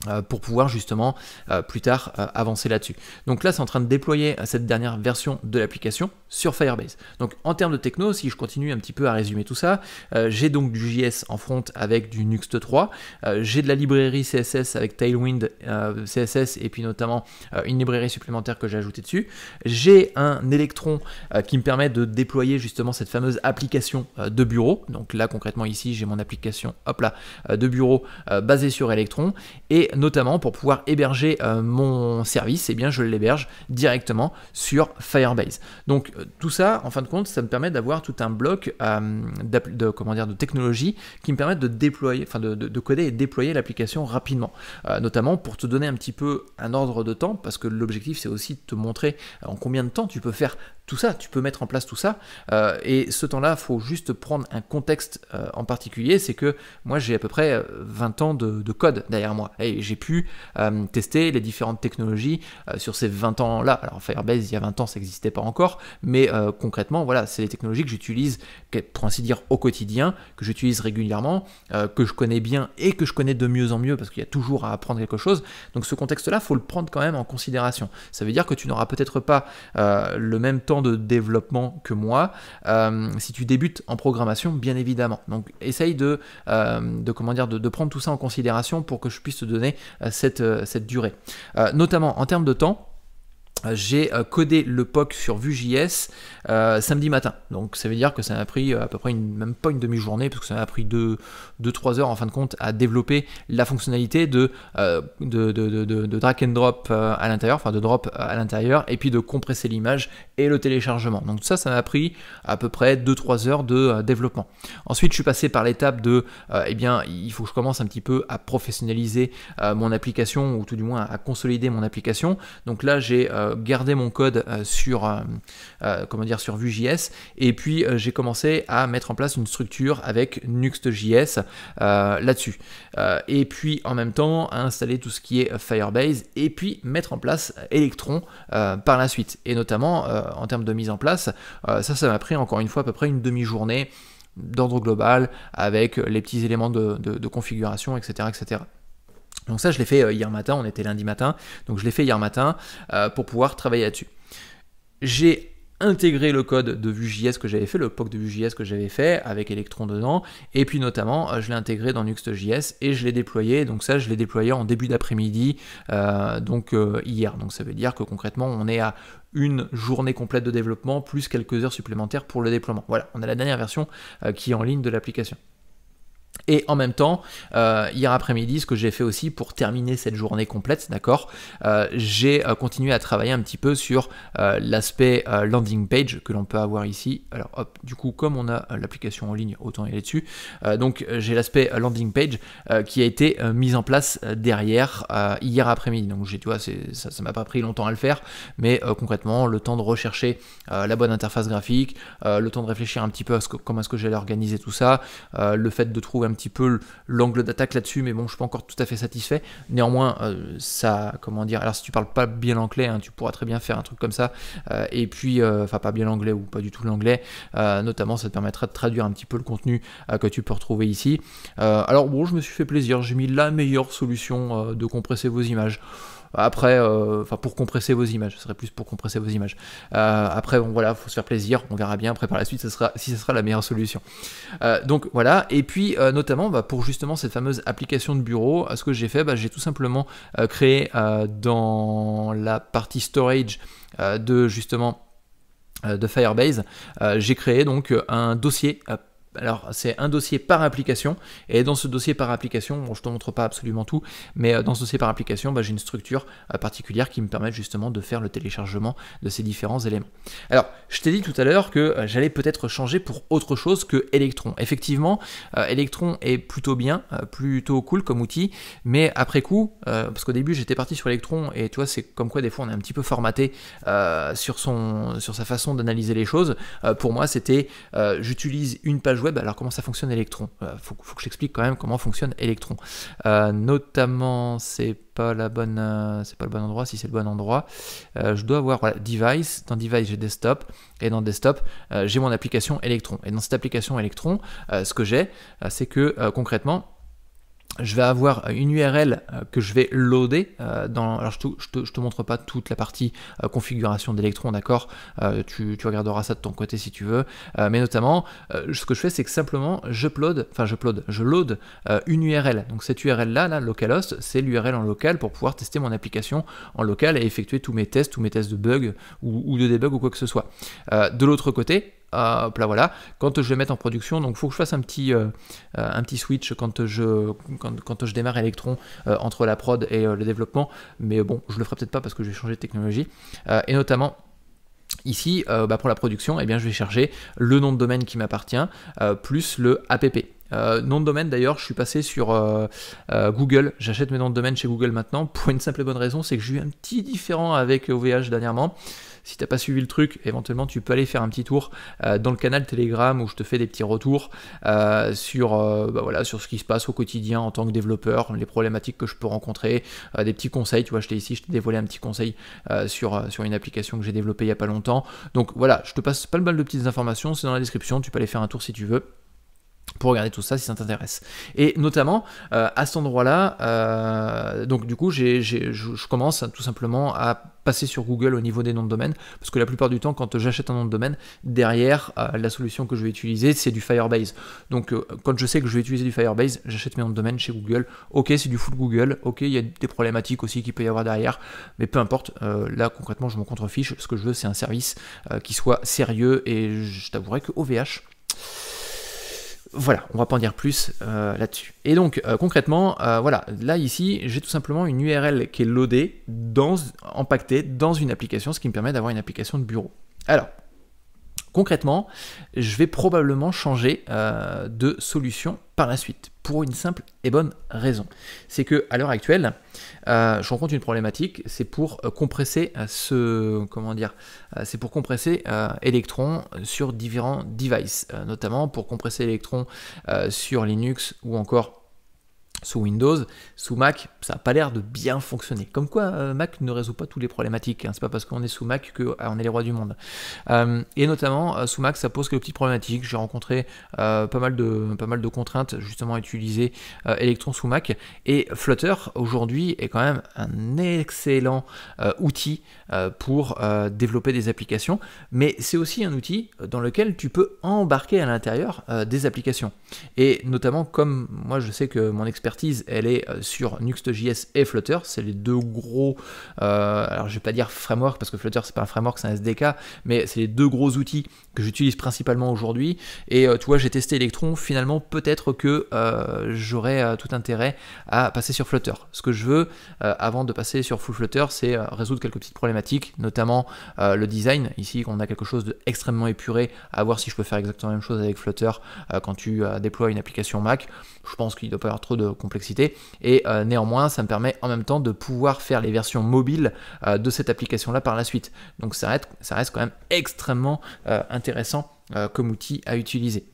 Euh, pour pouvoir justement euh, plus tard euh, avancer là-dessus. Donc là, c'est en train de déployer cette dernière version de l'application sur Firebase. Donc en termes de techno, si je continue un petit peu à résumer tout ça, j'ai donc du JS en front avec du Nuxt 3, j'ai de la librairie CSS avec Tailwind CSS et puis notamment une librairie supplémentaire que j'ai ajoutée dessus. J'ai un Electron qui me permet de déployer justement cette fameuse application de bureau. Donc là, concrètement ici, j'ai mon application, hop là, de bureau basée sur Electron et notamment pour pouvoir héberger euh, mon service, et eh bien je l'héberge directement sur Firebase. Donc euh, tout ça, en fin de compte, ça me permet d'avoir tout un bloc euh, de, comment dire, de technologie qui me permettent de déployer, enfin de, coder et déployer l'application rapidement. notamment pour te donner un petit peu un ordre de temps, parce que l'objectif c'est aussi de te montrer en combien de temps tu peux faire tout ça, tu peux mettre en place tout ça. Euh, et ce temps-là, faut juste prendre un contexte euh, en particulier, c'est que moi j'ai à peu près 20 euh, ans de, code derrière moi, et j'ai pu tester les différentes technologies sur ces 20 ans-là. Alors Firebase, il y a 20 ans, ça n'existait pas encore, mais concrètement, voilà, c'est les technologies que j'utilise, pour ainsi dire, au quotidien, que j'utilise régulièrement, que je connais bien et que je connais de mieux en mieux, parce qu'il y a toujours à apprendre quelque chose. Donc ce contexte-là, faut le prendre quand même en considération. Ça veut dire que tu n'auras peut-être pas le même temps de développement que moi, euh, si tu débutes en programmation, bien évidemment. Donc essaye de, euh, de comment dire, de, de, prendre tout ça en considération pour que je puisse te donner euh, cette, cette durée. notamment en termes de temps, euh, j'ai euh, codé le POC sur Vue.js euh, samedi matin. Donc ça veut dire que ça m'a pris à peu près même pas une demi-journée, parce que ça m'a pris 2-3 heures en fin de compte à développer la fonctionnalité de, de, drag and drop à l'intérieur, enfin de drop à l'intérieur, et puis de compresser l'image et le téléchargement. Donc ça, ça m'a pris à peu près 2-3 heures de développement. Ensuite, je suis passé par l'étape de, eh bien, il faut que je commence un petit peu à professionnaliser mon application, ou tout du moins à consolider mon application. Donc là, j'ai euh, garder mon code euh, sur, euh, comment dire, sur Vue.js. Et puis, j'ai commencé à mettre en place une structure avec Nuxt.js là-dessus. et puis, en même temps, installer tout ce qui est Firebase et puis mettre en place Electron par la suite. Et notamment, en termes de mise en place, ça, ça m'a pris encore une fois à peu près une demi-journée d'ordre global avec les petits éléments de, de configuration, etc., etc. Donc ça, je l'ai fait euh, hier matin, on était lundi matin, donc je l'ai fait hier matin euh, pour pouvoir travailler là-dessus. J'ai intégré le code de Vue.js que j'avais fait, le POC de Vue.js que j'avais fait avec Electron dedans, et puis notamment euh, je l'ai intégré dans Nuxt.js et je l'ai déployé, donc ça je l'ai déployé en début d'après-midi, donc hier, donc ça veut dire que concrètement on est à une journée complète de développement plus quelques heures supplémentaires pour le déploiement. Voilà, on a la dernière version qui est en ligne de l'application. Et en même temps, euh, hier après-midi, ce que j'ai fait aussi pour terminer cette journée complète, d'accord, euh, j'ai euh, continué à travailler un petit peu sur l'aspect landing page que l'on peut avoir ici. Alors hop, du coup, comme on a l'application en ligne, autant y aller dessus. donc j'ai l'aspect landing page qui a été mis en place derrière hier après-midi. Donc j'ai, tu vois, ça ne m'a pas pris longtemps à le faire, mais concrètement, le temps de rechercher la bonne interface graphique, le temps de réfléchir un petit peu à comment est-ce que j'allais organiser tout ça, le fait de trouver un petit peu l'angle d'attaque là-dessus, mais bon, je suis pas encore tout à fait satisfait. Néanmoins, euh, ça, comment dire, alors si tu parles pas bien l'anglais, hein, tu pourras très bien faire un truc comme ça, euh, et puis, euh, enfin, pas bien l'anglais ou pas du tout l'anglais, notamment, ça te permettra de traduire un petit peu le contenu que tu peux retrouver ici. alors, bon, je me suis fait plaisir, j'ai mis la meilleure solution de compresser vos images. Après, euh, enfin pour compresser vos images, ce serait plus pour compresser vos images. Euh, après, bon voilà, faut se faire plaisir, on verra bien. Après par la suite, ça sera, si ce sera la meilleure solution. Euh, donc voilà, et puis notamment bah, pour justement cette fameuse application de bureau, ce que j'ai fait, bah, j'ai tout simplement créé dans la partie storage de justement de Firebase, j'ai créé donc un dossier alors c'est un dossier par application, et dans ce dossier par application, je ne te montre pas absolument tout, mais euh, dans ce dossier par application, bah, j'ai une structure euh, particulière qui me permet justement de faire le téléchargement de ces différents éléments. Alors, je t'ai dit tout à l'heure que euh, j'allais peut-être changer pour autre chose que Electron. Effectivement, Electron est plutôt bien, plutôt cool comme outil, mais après coup, parce qu'au début j'étais parti sur Electron, et tu vois, c'est comme quoi des fois on est un petit peu formaté sur, son, sur sa façon d'analyser les choses. pour moi, c'était j'utilise une page alors comment ça fonctionne Electron Il euh, faut, que j'explique quand même comment fonctionne Electron. Euh, notamment, c'est pas la bonne, euh, c'est pas le bon endroit. Si c'est le bon endroit, je dois avoir device. Dans device, j'ai desktop et dans desktop, j'ai mon application Electron. Et dans cette application Electron, ce que j'ai, c'est que concrètement je vais avoir euh, une URL euh, que je vais loader euh, dans. Alors je te, je te, montre pas toute la partie configuration d'électrons, d'accord tu, regarderas ça de ton côté si tu veux. mais notamment, ce que je fais, c'est que simplement je enfin je plode, je load une URL. Donc cette URL là, là localhost, c'est l'URL en local pour pouvoir tester mon application en local et effectuer tous mes tests, tous mes tests de bugs ou, ou de debug ou quoi que ce soit. de l'autre côté, euh, voilà, quand je vais mettre en production, donc il faut que je fasse un petit, euh, euh, un petit switch quand je, quand, je démarre Electron entre la prod et le développement, mais bon, je le ferai peut-être pas parce que je vais changer de technologie, et notamment... Ici, bah, pour la production, eh bien, je vais charger le nom de domaine qui m'appartient, plus le app. nom de domaine d'ailleurs, je suis passé sur Google. J'achète mes noms de domaine chez Google maintenant pour une simple et bonne raison, c'est que j'ai eu un petit différent avec OVH dernièrement. Si t'as pas suivi le truc, éventuellement tu peux aller faire un petit tour euh, dans le canal Telegram où je te fais des petits retours euh, sur, euh, bah voilà, sur ce qui se passe au quotidien en tant que développeur, les problématiques que je peux rencontrer, des petits conseils. Tu vois, t'ai ici, je t'ai dévoilé un petit conseil sur, sur une application que j'ai développée il y a pas longtemps. Donc voilà, je te passe pas le mal de petites informations, c'est dans la description, tu peux aller faire un tour si tu veux pour regarder tout ça si ça t'intéresse. Et notamment, euh, à cet endroit-là, euh, donc du coup, j'ai, je commence tout simplement à passer sur Google au niveau des noms de domaine, parce que la plupart du temps, quand j'achète un nom de domaine, derrière, euh, la solution que je vais utiliser, c'est du Firebase. Donc quand je sais que je vais utiliser du Firebase, j'achète mes noms de domaine chez Google. Ok, c'est du full Google, ok, il y a des problématiques aussi qu'il peut y avoir derrière, mais peu importe, là concrètement, je m'en contrefiche, ce que je veux, c'est un service qui soit sérieux, et je t'avouerai que OVH... Voilà, on va pas en dire plus euh, là-dessus. Et donc euh, concrètement, euh, voilà, là ici, j'ai tout simplement une URL qui est loadée, dans, empaquetée dans une application, ce qui me permet d'avoir une application de bureau. Alors, Concrètement, je vais probablement changer euh, de solution par la suite, pour une simple et bonne raison. C'est que à l'heure actuelle, euh, je rencontre une problématique, c'est pour euh, compresser ce comment dire, c'est pour compresser électrons Electron sur différents devices, notamment pour compresser Electron sur Linux ou encore sous Windows, sous Mac, ça n'a pas l'air de bien fonctionner. Comme quoi, euh, Mac ne résout pas toutes les problématiques. Hein. C'est pas parce qu'on est sous Mac qu'on euh, est les rois du monde. Euh, et notamment, sous Mac, ça pose quelques petites problématiques. J'ai rencontré pas, mal de, pas mal de contraintes justement à utiliser Electron sous Mac. Et Flutter, aujourd'hui, est quand même un excellent outil euh, pour euh, développer des applications, mais c'est aussi un outil dans lequel tu peux embarquer à l'intérieur euh, des applications. Et notamment comme moi je sais que mon expertise elle est sur Nuxt.js et Flutter, c'est les deux gros, alors je vais pas dire framework parce que Flutter c'est pas un framework, c'est un SDK, mais c'est les deux gros outils que j'utilise principalement aujourd'hui. Et tu vois, j'ai testé Electron, finalement peut-être que j'aurais tout intérêt à passer sur Flutter. Ce que je veux avant de passer sur Full Flutter, c'est résoudre quelques petits problèmes notamment euh, le design. Ici, qu'on a quelque chose d'extrêmement épuré, à voir si je peux faire exactement la même chose avec Flutter euh, quand tu euh, déploies une application Mac. Je pense qu'il ne doit pas y avoir trop de complexité. Et néanmoins, ça me permet en même temps de pouvoir faire les versions mobiles de cette application-là par la suite. Donc ça reste, ça reste quand même extrêmement intéressant comme outil à utiliser.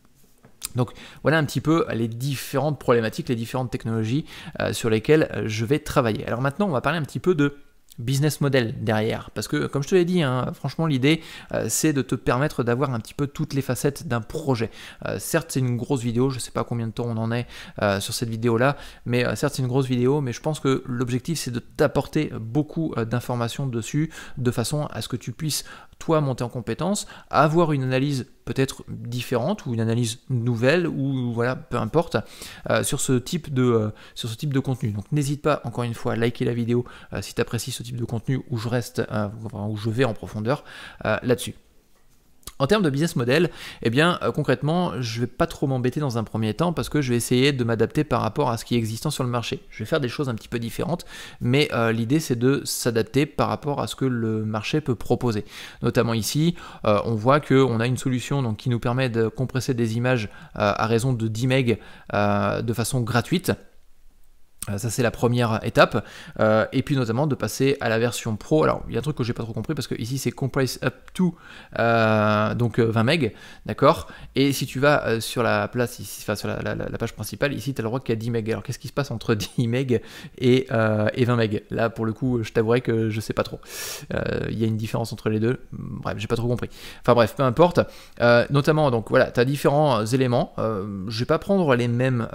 Donc voilà un petit peu les différentes problématiques, les différentes technologies sur lesquelles je vais travailler. Alors maintenant, on va parler un petit peu de business model derrière. Parce que, comme je te l'ai dit, hein, franchement, l'idée, euh, c'est de te permettre d'avoir un petit peu toutes les facettes d'un projet. Euh, certes, c'est une grosse vidéo, je sais pas combien de temps on en est euh, sur cette vidéo-là, mais certes, c'est une grosse vidéo, mais je pense que l'objectif, c'est de t'apporter beaucoup d'informations dessus, de façon à ce que tu puisses toi monter en compétence, avoir une analyse peut-être différente ou une analyse nouvelle ou voilà, peu importe, euh, sur, ce type de, euh, sur ce type de contenu. Donc n'hésite pas encore une fois à liker la vidéo euh, si tu apprécies ce type de contenu où je reste, où je vais en profondeur là-dessus. En termes de business model, eh bien euh, concrètement, je ne vais pas trop m'embêter dans un premier temps parce que je vais essayer de m'adapter par rapport à ce qui est existant sur le marché. Je vais faire des choses un petit peu différentes, mais euh, l'idée c'est de s'adapter par rapport à ce que le marché peut proposer. Notamment ici, euh, on voit qu'on a une solution donc, qui nous permet de compresser des images à raison de 10 MB de façon gratuite. Euh, ça c'est la première étape, euh, et puis notamment de passer à la version pro. Alors il y a un truc que j'ai pas trop compris parce que ici c'est comprise up to euh, donc 20 meg, d'accord. Et si tu vas sur la place ici, sur la, page principale, ici tu as le droit qu'il y a 10 MB Alors qu'est-ce qui se passe entre 10 meg et, 20 meg Là pour le coup, je t'avouerai que je sais pas trop. Il y a une différence entre les deux. Bref, j'ai pas trop compris. Enfin bref, peu importe. notamment donc voilà, tu as différents éléments. je vais pas prendre les mêmes,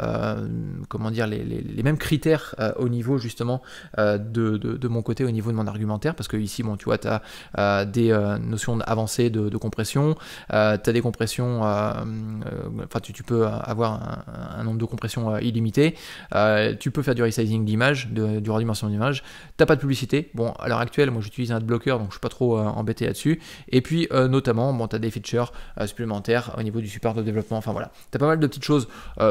comment dire, les mêmes critères euh, au niveau justement euh, de, mon côté, au niveau de mon argumentaire, parce que ici, bon, tu vois, tu as euh, des notions avancées de, compression, tu as des compressions, enfin, tu, peux avoir un, nombre de compressions illimité, tu peux faire du resizing d'image, du redimensionnement d'image, n'as pas de publicité, bon, à l'heure actuelle, moi j'utilise un bloqueur donc je suis pas trop embêté là-dessus, et puis notamment, bon, tu as des features supplémentaires au niveau du support de développement, enfin voilà, tu as pas mal de petites choses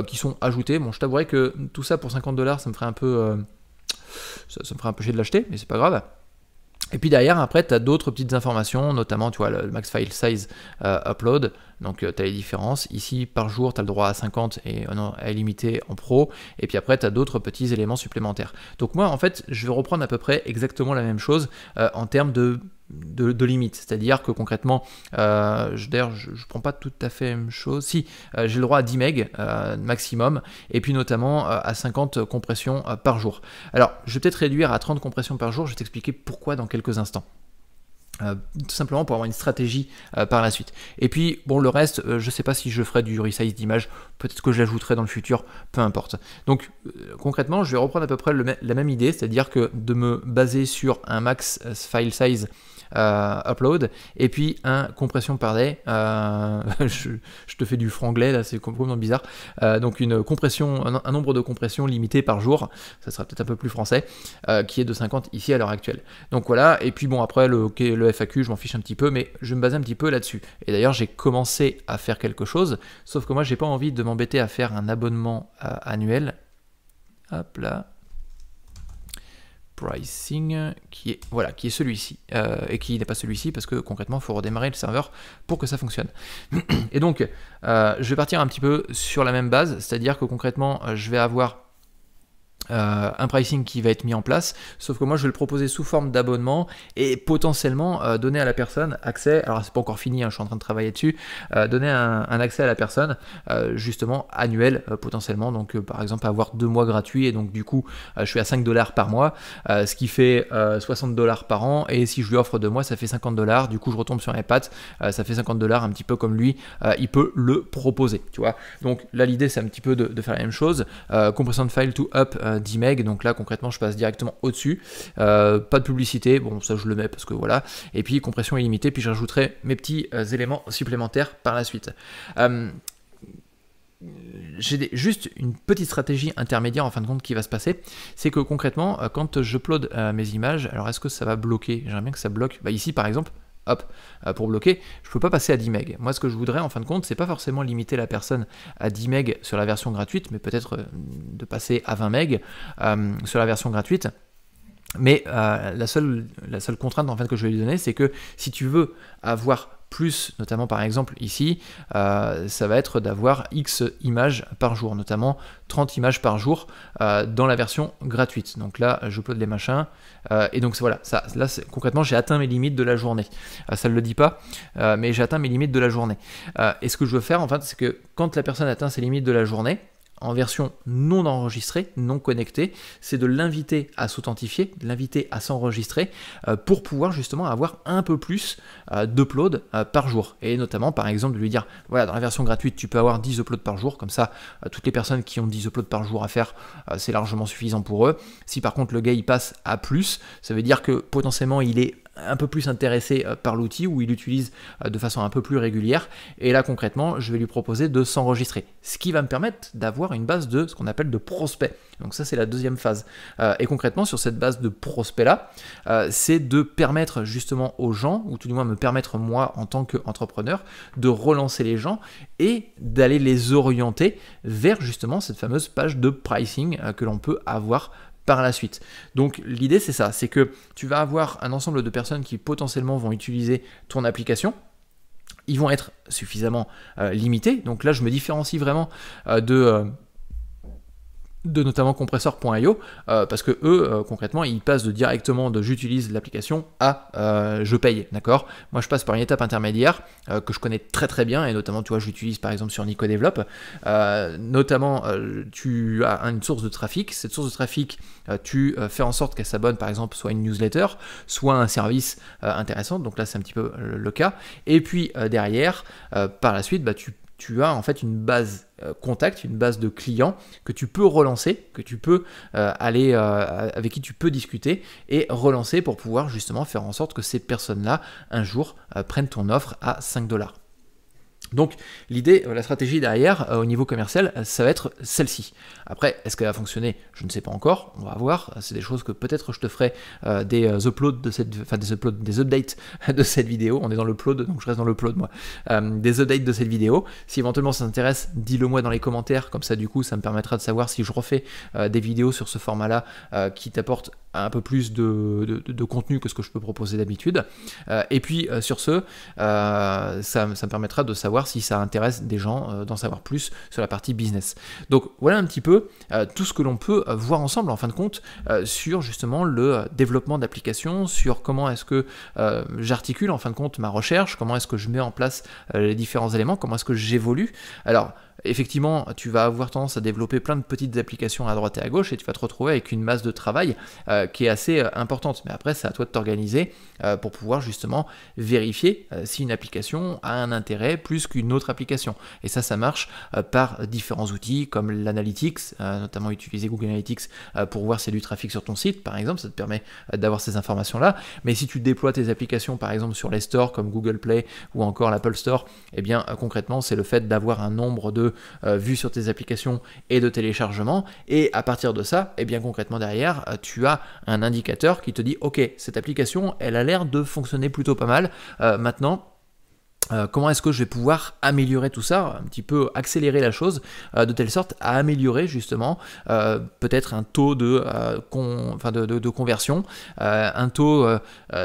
qui sont ajoutées, bon, je t'avouerai que tout ça pour 50 dollars, ça me ferait un peu. Euh, ça, me ferait un peu chier de l'acheter, mais c'est pas grave. Et puis derrière, après, tu as d'autres petites informations, notamment tu vois, le max file size euh, upload. Donc, euh, tu as les différences. Ici, par jour, tu as le droit à 50 et non, à illimité en pro. Et puis après, tu as d'autres petits éléments supplémentaires. Donc, moi, en fait, je vais reprendre à peu près exactement la même chose en termes de de, limite, C'est-à-dire que concrètement, euh, je, d'ailleurs, je, ne prends pas tout à fait la même chose. Si, euh, j'ai le droit à 10 MB euh, maximum, et puis notamment à 50 compressions par jour. Alors, je vais peut-être réduire à 30 compressions par jour, je vais t'expliquer pourquoi dans quelques instants. tout simplement pour avoir une stratégie par la suite. Et puis, bon, le reste, je ne sais pas si je ferai du resize d'image, peut-être que je l'ajouterai dans le futur, peu importe. Donc, concrètement, je vais reprendre à peu près la même idée, c'est-à-dire que de me baser sur un max file size euh, upload, et puis un compression par day. Euh, je, te fais du franglais là, c'est complètement bizarre. Euh, donc une compression, un, nombre de compressions limité par jour, ça sera peut-être un peu plus français, qui est de 50 ici à l'heure actuelle. Donc voilà, et puis bon après le, FAQ, je m'en fiche un petit peu, mais je me base un petit peu là-dessus. Et d'ailleurs j'ai commencé à faire quelque chose, sauf que moi j'ai pas envie de m'embêter à faire un abonnement annuel. Hop là pricing qui est voilà qui est celui-ci euh, et qui n'est pas celui-ci parce que concrètement il faut redémarrer le serveur pour que ça fonctionne et donc euh, je vais partir un petit peu sur la même base c'est à dire que concrètement euh, je vais avoir euh, un pricing qui va être mis en place, sauf que moi je vais le proposer sous forme d'abonnement et potentiellement euh, donner à la personne accès, alors c'est pas encore fini, hein, je suis en train de travailler dessus, euh, donner un, accès à la personne justement annuel potentiellement, donc par exemple avoir deux mois gratuits et donc du coup je suis à 5 dollars par mois, ce qui fait 60 dollars par an et si je lui offre deux mois ça fait 50 dollars, du coup je retombe sur mes ça fait 50 dollars un petit peu comme lui, il peut le proposer, tu vois. Donc là l'idée c'est un petit peu de, de, faire la même chose, compression de file to up 10 megs, donc là concrètement je passe directement au-dessus. Euh, pas de publicité, bon ça je le mets parce que voilà. Et puis compression illimitée, puis j'ajouterai mes petits euh, éléments supplémentaires par la suite euh, j'ai juste une petite stratégie intermédiaire en fin de compte qui va se passer, c'est que concrètement, quand je mes images, alors est-ce que ça va bloquer J'aimerais bien que ça bloque. Bah ici par exemple, hop, euh, pour bloquer, je ne peux pas passer à 10 MB. Moi, ce que je voudrais, en fin de compte, c'est pas forcément limiter la personne à 10 MB sur la version gratuite, mais peut-être euh, de passer à 20 MB euh, sur la version gratuite. Mais la, seule, la seule contrainte en fait que je vais lui donner, c'est que si tu veux avoir plus notamment par exemple ici, euh, ça va être d'avoir X images par jour, notamment 30 images par jour euh, dans la version gratuite. Donc là, je peux les machins, euh, et donc voilà, ça, là concrètement, j'ai atteint mes limites de la journée. ça ne le dit pas, mais j'ai atteint mes limites de la journée. et ce que je veux faire, en fait, c'est que quand la personne atteint ses limites de la journée, en version non enregistrée, non connectée, c'est de l'inviter à s'authentifier, de l'inviter à s'enregistrer euh, pour pouvoir justement avoir un peu plus euh, d'uploads euh, par jour. Et notamment par exemple de lui dire, voilà, dans la version gratuite, tu peux avoir 10 uploads par jour, comme ça, toutes les personnes qui ont 10 uploads par jour à faire, c'est largement suffisant pour eux. Si par contre le gars il passe à plus, ça veut dire que potentiellement il est un peu plus intéressé euh, par l'outil où il utilise euh, de façon un peu plus régulière. Et là concrètement, je vais lui proposer de s'enregistrer, ce qui va me permettre d'avoir une base de ce qu'on appelle de prospects. Donc ça c'est la deuxième phase. Euh, et concrètement sur cette base de prospects là, c'est de permettre justement aux gens, ou tout du moins me permettre moi en tant qu'entrepreneur, de relancer les gens et d'aller les orienter vers justement cette fameuse page de pricing que l'on peut avoir par la suite. Donc l'idée c'est ça, c'est que tu vas avoir un ensemble de personnes qui potentiellement vont utiliser ton application, ils vont être suffisamment euh, limités. Donc là, je me différencie vraiment euh, de, euh, de notamment compresseur.io euh, parce que eux, euh, concrètement, ils passent de directement de j'utilise l'application à euh, je paye, d'accord Moi, je passe par une étape intermédiaire que je connais très très bien, et notamment, tu vois, j'utilise par exemple sur Nico Develop, notamment, tu as une source de trafic, cette source de trafic, tu fais en sorte qu'elle s'abonne par exemple soit une newsletter, soit un service intéressant, donc là, c'est un petit peu le, cas, et puis derrière, par la suite, bah, tu tu as en fait une base euh, contact, une base de clients que tu peux relancer, que tu peux euh, aller euh, avec qui tu peux discuter et relancer pour pouvoir justement faire en sorte que ces personnes-là un jour prennent ton offre à 5 dollars. Donc l'idée, euh, la stratégie derrière euh, au niveau commercial, euh, ça va être celle-ci. Après, est-ce qu'elle va fonctionner Je ne sais pas encore. On va voir. C'est des choses que peut-être je te ferai des uploads de cette, enfin des des updates de cette vidéo. On est dans le upload, donc je reste dans le upload moi. des updates de cette vidéo. Si éventuellement ça t'intéresse, dis-le moi dans les commentaires. Comme ça, du coup, ça me permettra de savoir si je refais des vidéos sur ce format-là qui t'apporte un peu plus de, contenu que ce que je peux proposer d'habitude. et puis sur ce, ça me permettra de savoir si ça intéresse des gens euh, d'en savoir plus sur la partie business. Donc voilà un petit peu euh, tout ce que l'on peut euh, voir ensemble en fin de compte sur justement le développement d'applications, sur comment est-ce que j'articule en fin de compte ma recherche, comment est-ce que je mets en place les différents éléments, comment est-ce que j'évolue. Alors effectivement, tu vas avoir tendance à développer plein de petites applications à droite et à gauche et tu vas te retrouver avec une masse de travail euh, qui est assez euh, importante. Mais après, c'est à toi de t'organiser euh, pour pouvoir justement vérifier si une application a un intérêt plus qu'une autre application. Et ça, ça marche par différents outils comme l'analytics, notamment utiliser Google Analytics pour voir si y du trafic sur ton site, par exemple, ça te permet d'avoir ces informations-là. Mais si tu déploies tes applications, par exemple, sur les stores comme Google Play ou encore l'Apple Store, eh bien, concrètement, c'est le fait d'avoir un nombre de euh, Vue sur tes applications et de téléchargement. Et à partir de ça, et eh bien concrètement derrière, euh, tu as un indicateur qui te dit ok, cette application, elle a l'air de fonctionner plutôt pas mal. Euh, maintenant, euh, comment est-ce que je vais pouvoir améliorer tout ça, un petit peu accélérer la chose, euh, de telle sorte à améliorer justement euh, peut-être un taux de, de conversion, un taux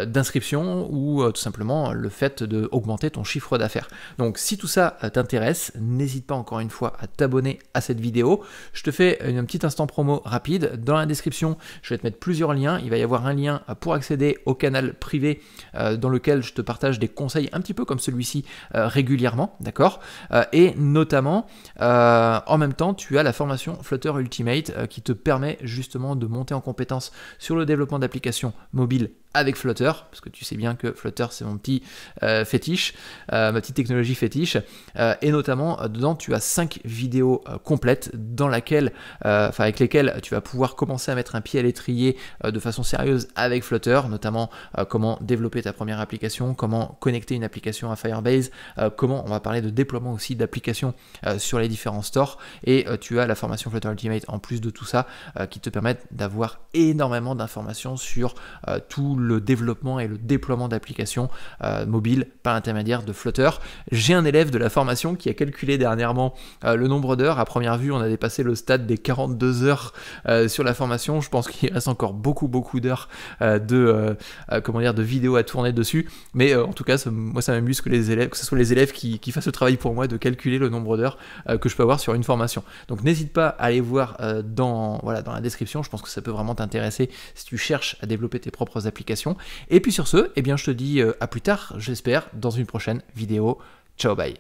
d'inscription ou tout simplement le fait d'augmenter ton chiffre d'affaires. Donc si tout ça t'intéresse, n'hésite pas encore une fois à t'abonner à cette vidéo. Je te fais un petit instant promo rapide. Dans la description, je vais te mettre plusieurs liens. Il va y avoir un lien pour accéder au canal privé dans lequel je te partage des conseils un petit peu comme celui-ci euh, régulièrement, d'accord euh, Et notamment, euh, en même temps, tu as la formation Flutter Ultimate qui te permet justement de monter en compétence sur le développement d'applications mobiles avec Flutter, parce que tu sais bien que Flutter c'est mon petit euh, fétiche, euh, ma petite technologie fétiche, euh, et notamment dedans tu as 5 vidéos complètes dans laquelle, enfin avec lesquelles tu vas pouvoir commencer à mettre un pied à l'étrier de façon sérieuse avec Flutter, notamment comment développer ta première application, comment connecter une application à Firebase, comment on va parler de déploiement aussi d'applications sur les différents stores, et tu as la formation Flutter Ultimate en plus de tout ça qui te permet d'avoir énormément d'informations sur tout le développement et le déploiement d'applications euh, mobiles par l'intermédiaire de Flutter. J'ai un élève de la formation qui a calculé dernièrement euh, le nombre d'heures. À première vue, on a dépassé le stade des 42 heures euh, sur la formation. Je pense qu'il reste encore beaucoup, beaucoup d'heures de, comment dire, de vidéos à tourner dessus. Mais en tout cas, moi, ça m'amuse que les élèves, que ce soit les élèves qui, fassent le travail pour moi de calculer le nombre d'heures que je peux avoir sur une formation. Donc, n'hésite pas à aller voir dans, voilà, dans la description. Je pense que ça peut vraiment t'intéresser si tu cherches à développer tes propres applications et puis sur ce, eh bien, je te dis euh, à plus tard, j'espère, dans une prochaine vidéo. Ciao, bye